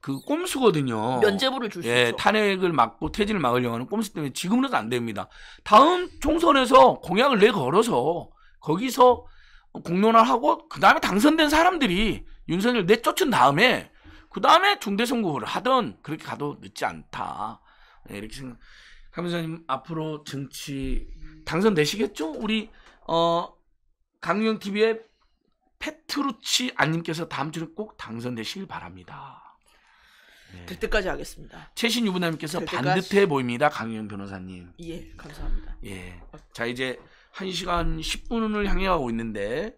Speaker 1: 그 꼼수거든요. 면제부를 줄수 예, 있죠. 탄핵을 막고 퇴진을 막으려고 하는 꼼수 때문에 지금으로도 안 됩니다. 다음 총선에서 공약을 내 걸어서 거기서 공론화 하고 그 다음에 당선된 사람들이 윤석열 내쫓은 다음에 그 다음에 중대 선거를 하던 그렇게 가도 늦지 않다. 예, 이렇게 생각. 하면서님 앞으로 정치 당선되시겠죠? 우리 어 강용 TV의 페트루치 안님께서 다음 주는 꼭 당선되시길 바랍니다. 네. 될
Speaker 2: 때까지 하겠습니다.
Speaker 1: 최신 유부남님께서 반듯해 보입니다, 강현 변호사님.
Speaker 2: 예, 감사합니다.
Speaker 1: 예, 자 이제 1 시간 10분을 향해 가고 있는데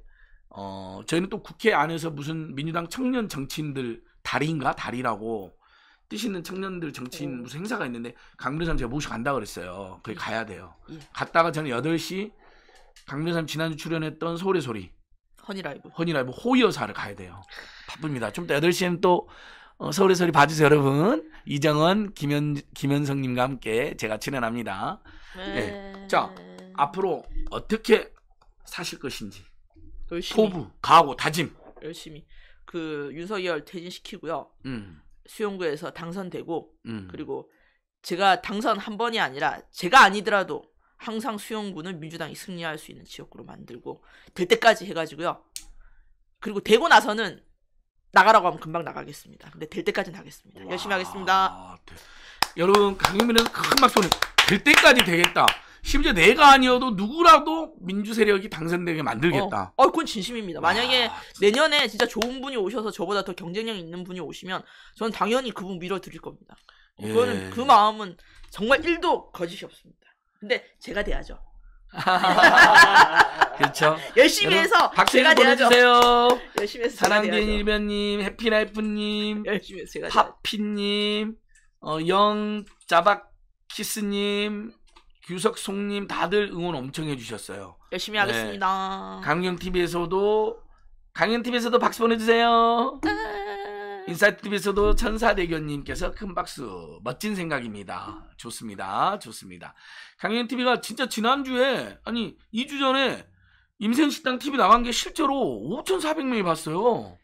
Speaker 1: 어 저희는 또 국회 안에서 무슨 민주당 청년 정치인들 다리인가 다리라고 뛰시는 청년들 정치인 네. 무슨 행사가 있는데 강변님 제가 모시고 간다 그랬어요. 거기 예. 가야 돼요. 예. 갔다가 저는 8시 강변님 지난주 출연했던 서울의 소리 허니라이브 허니라이브 호의어사를 가야 돼요. 바쁩니다. 좀 이따 8시에는 또 어, 서울의 소리 봐주세요 여러분. 이정은 김현, 김현성님과 함께 제가 출연합니다. 네. 예. 자 앞으로 어떻게 사실 것인지 열심히. 포부, 각오, 다짐
Speaker 2: 열심히 그 윤석열 퇴진시키고요. 음. 수용구에서 당선되고 음. 그리고 제가 당선 한 번이 아니라 제가 아니더라도 항상 수용구는 민주당이 승리할 수 있는 지역구로 만들고 될 때까지 해가지고요. 그리고 되고 나서는 나가라고 하면 금방 나가겠습니다.
Speaker 1: 근데 될 때까지는 하겠습니다. 열심히 하겠습니다. 대... 네. 여러분 강유민은 큰 박수는 될 때까지 되겠다. 심지어 내가 아니어도 누구라도 민주 세력이 당선되게 만들겠다. 어, 어 그건 진심입니다. 만약에 와, 내년에 진짜 좋은 분이 오셔서
Speaker 2: 저보다 더 경쟁력 있는 분이 오시면 저는 당연히 그분 밀어드릴 겁니다. 예. 그거는 그 마음은 정말 1도 거짓이 없습니다. 근데 제가 돼야죠.
Speaker 1: 그렇죠. 열심히 여러분, 해서 박수 보내주세요. 열심히 해서 사랑된 일변님, 해피라이프님, 열심히 해서 파피님, 어, 영 자박 키스님, 규석 송님 다들 응원 엄청 해주셨어요. 열심히 네. 하겠습니다. 강경 TV에서도 강연 TV에서도 박수 보내주세요. 네. 인사이트 TV에서도 천사대견님께서 큰 박수. 멋진 생각입니다. 좋습니다. 좋습니다. 강연 TV가 진짜 지난주에, 아니, 2주 전에 임생식당 TV 나간 게 실제로 5,400명이 봤어요.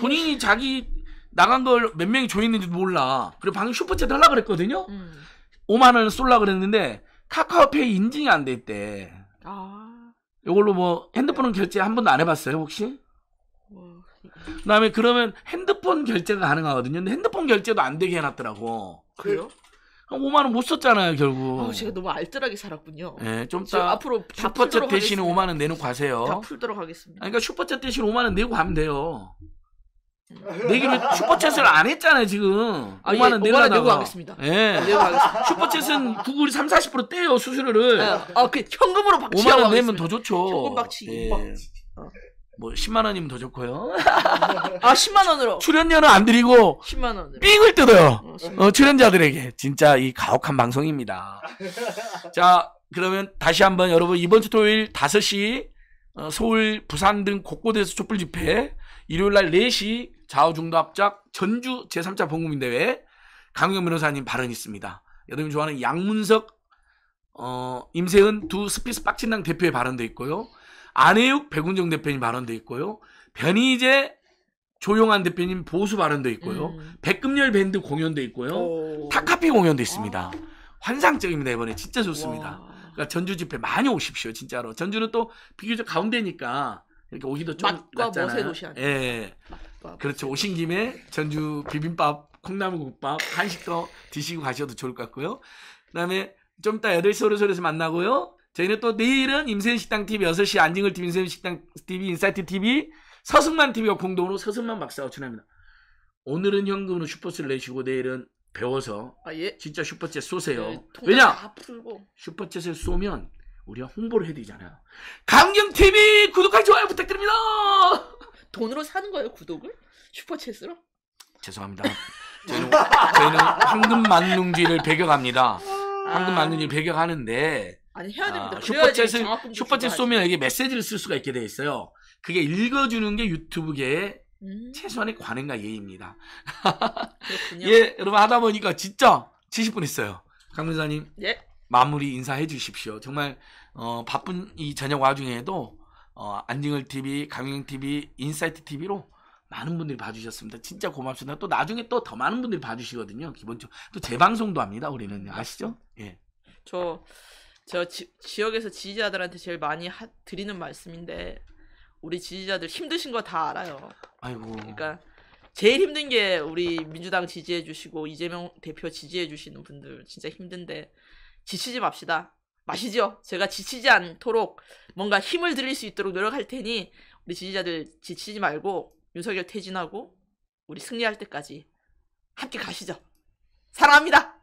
Speaker 1: 본인이 자기 나간 걸 몇 명이 조였는지도 몰라. 그리고 방금 슈퍼챗 달라 그랬거든요. 음. 5만 원을 쏠라 그랬는데 카카오페이 인증이 안돼 있대. 아. 이걸로 뭐 핸드폰은 결제 한 번도 안 해봤어요 혹시? 그러니까. 그다음에 그러면 핸드폰 결제가 가능하거든요. 근데 핸드폰 결제도 안 되게 해놨더라고. 그래요? 5만 원 못 썼잖아요 결국. 아, 제가
Speaker 2: 너무 알뜰하게 살았군요.
Speaker 1: 네, 좀 이따 앞으로 슈퍼챗 대신에 5만 원 내놓고 가세요. 다
Speaker 2: 풀도록 하겠습니다. 아니,
Speaker 1: 그러니까 슈퍼챗 대신 5만 원 내고 가면 돼요. 내기 슈퍼챗을 안 했잖아요 지금. 아, 5만 예, 원 예, 내려다가. 내고 하겠습니다. 예. 슈퍼챗은 구글이 3, 40% 떼요 수수료를. 아, 아, 그 현금으로 박치. 5만 원 내면 더 좋죠. 현금 박치. 예. 어. 뭐 10만 원이면 더 좋고요.
Speaker 2: 아 10만 원으로.
Speaker 1: 출연료는 안 드리고 10만
Speaker 2: 원. 삥을 뜯어요. 어,
Speaker 1: 어, 출연자들에게 진짜 이 가혹한 방송입니다. 자 그러면 다시 한번 여러분 이번 주 토요일 5시 어, 서울, 부산 등 곳곳에서 촛불 집회, 일요일 날 4시 좌우중도합작 전주 제3차 본국민대회 강경 변호사님 발언이 있습니다. 여러분이 좋아하는 양문석, 어, 임세은 두 스피스 빡친당 대표의 발언도 있고요. 안혜욱 백운정 대표님 발언도 있고요. 변희재 조용한 대표님 보수 발언도 있고요. 음. 백금열 밴드 공연도 있고요. 오. 타카피 공연도 있습니다. 와. 아. 환상적입니다 이번에 진짜 좋습니다. 그러니까 전주 집회 많이 오십시오 진짜로. 전주는 또 비교적 가운데니까 이렇게 오기도 좀낫잖아요 예. 그렇죠. 오신 김에 전주 비빔밥, 콩나물국밥 한식 더 드시고 가셔도 좋을 것 같고요. 그다음에 좀 이따 8시 오르소리에서 만나고요. 저희는 또 내일은 임세현식당 TV 6시 안징을 TV 임세현식당 TV 인사이트 TV 서승만 TV와 공동으로 서승만 박사와 출연합니다. 오늘은 현금으로 슈퍼스를 내시고 내일은 배워서 아, 예? 진짜 슈퍼챗 쏘세요. 네, 왜냐? 슈퍼챗을 쏘면 우리가 홍보를 해드리잖아요. 강경TV 구독과 좋아요 부탁드립니다. 돈으로 사는 거예요 구독을?
Speaker 2: 슈퍼챗으로?
Speaker 1: 죄송합니다. 저희는, 저희는 황금 만능지를 배경합니다 아. 황금 만능지를 배경하는데
Speaker 2: 아니 해야 됩니다. 아, 슈퍼챗을
Speaker 1: 슈퍼챗 쏘면 이게 메시지를 쓸 수가 있게 돼 있어요. 그게 읽어주는 게 유튜브계의 음. 최소한의 관행과 예입니다. 예, 여러분 하다 보니까 진짜 70분 했어요. 강문사님. 예. 마무리 인사해 주십시오. 정말 어, 바쁜 이 저녁 와중에도 어, 안징을 TV, 강영 TV, 인사이트 TV로 많은 분들이 봐주셨습니다. 진짜 고맙습니다. 또 나중에 또 더 많은 분들이 봐주시거든요. 기본적으로 또 재방송도 합니다. 우리는 음, 아시죠? 예.
Speaker 2: 저 저 지역에서 지지자들한테 제일 많이 하, 드리는 말씀인데 우리 지지자들 힘드신 거 다 알아요.
Speaker 1: 아이고. 그러니까
Speaker 2: 제일 힘든 게 우리 민주당 지지해 주시고 이재명 대표 지지해 주시는 분들 진짜 힘든데 지치지 맙시다. 마시죠. 제가 지치지 않도록 뭔가 힘을 드릴 수 있도록 노력할 테니 우리 지지자들 지치지 말고 윤석열 퇴진하고 우리 승리할 때까지 함께 가시죠. 사랑합니다.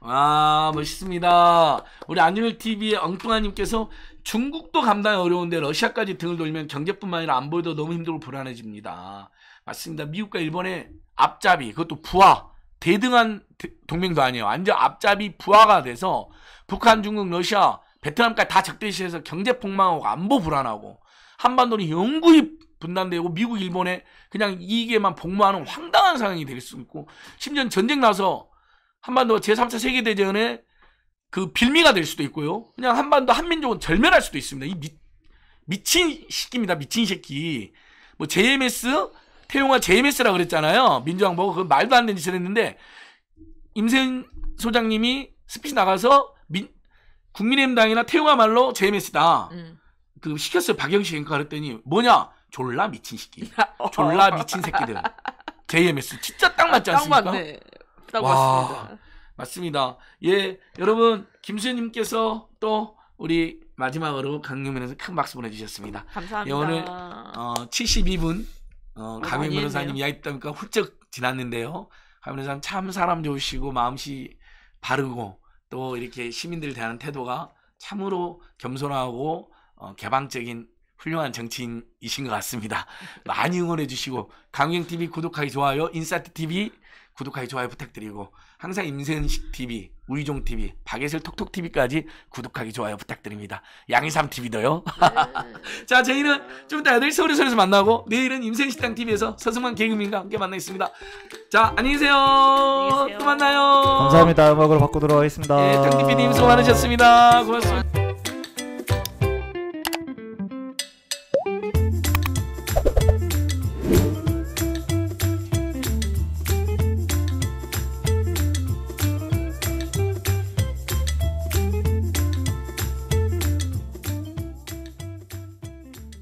Speaker 1: 아 멋있습니다. 우리 안유일 TV의 엉뚱아님께서 중국도 감당이 어려운데 러시아까지 등을 돌면 경제뿐만 아니라 안보에도 너무 힘들고 불안해집니다. 맞습니다. 미국과 일본의 앞잡이 그것도 부하 대등한 동맹도 아니에요. 완전 앞잡이 부하가 돼서 북한, 중국, 러시아, 베트남까지 다 적대시해서 경제 폭망하고 안보 불안하고 한반도는 영구히 분단되고 미국, 일본에 그냥 이익에만 복무하는 황당한 상황이 될 수 있고 심지어 전쟁 나서 한반도 가 제3차 세계대전에 그 빌미가 될 수도 있고요. 그냥 한반도 한민족은 절멸할 수도 있습니다. 이 미, 미친 새끼입니다. 미친 새끼. 뭐 JMS 태용아 JMS라고 그랬잖아요. 민주당 보고 그 말도 안 되는 짓을 했는데 임생 소장님이 스피치 나가서 민, 국민의힘당이나 태용아 말로 JMS다. 음. 그 시켰어요. 박영식 앵커 그랬더니 뭐냐? 졸라 미친 새끼. 어. 졸라 미친 새끼들. JMS 진짜 딱 맞지 아, 않습니까? 딱 맞네.
Speaker 2: 딱 와, 맞습니다.
Speaker 1: 맞습니다. 예, 여러분 김수님께서 현또 우리 마지막으로 강유민에서 큰 박수 보내주셨습니다. 감사합니다. 예, 오늘 어, 72분 어, 가면 어, 변호사님 이야기 듣니까 훌쩍 지났는데요. 가면 변호사님 참 사람 좋으시고 마음씨 바르고 또 이렇게 시민들 대하는 태도가 참으로 겸손하고 어, 개방적인 훌륭한 정치인이신 것 같습니다. 많이 응원해 주시고 강경TV 구독하기 좋아요, 인사이트TV 구독하기 좋아요 부탁드리고 항상 임센식 TV, 우이종 TV, 박예슬 톡톡 TV까지 구독하기 좋아요 부탁드립니다. 양이삼 TV도요. 네. 자, 저희는 좀 이따 8시 서울에서 만나고 내일은 임센식당 TV에서 서승만 개그민과 함께 만나겠습니다. 자, 안녕히 계세요. 안녕히 계세요. 또 만나요. 감사합니다.
Speaker 2: 음악으로 바꾸도록하겠습니다 예, 탕디피님 수고
Speaker 1: 많으셨습니다. 고맙습니다.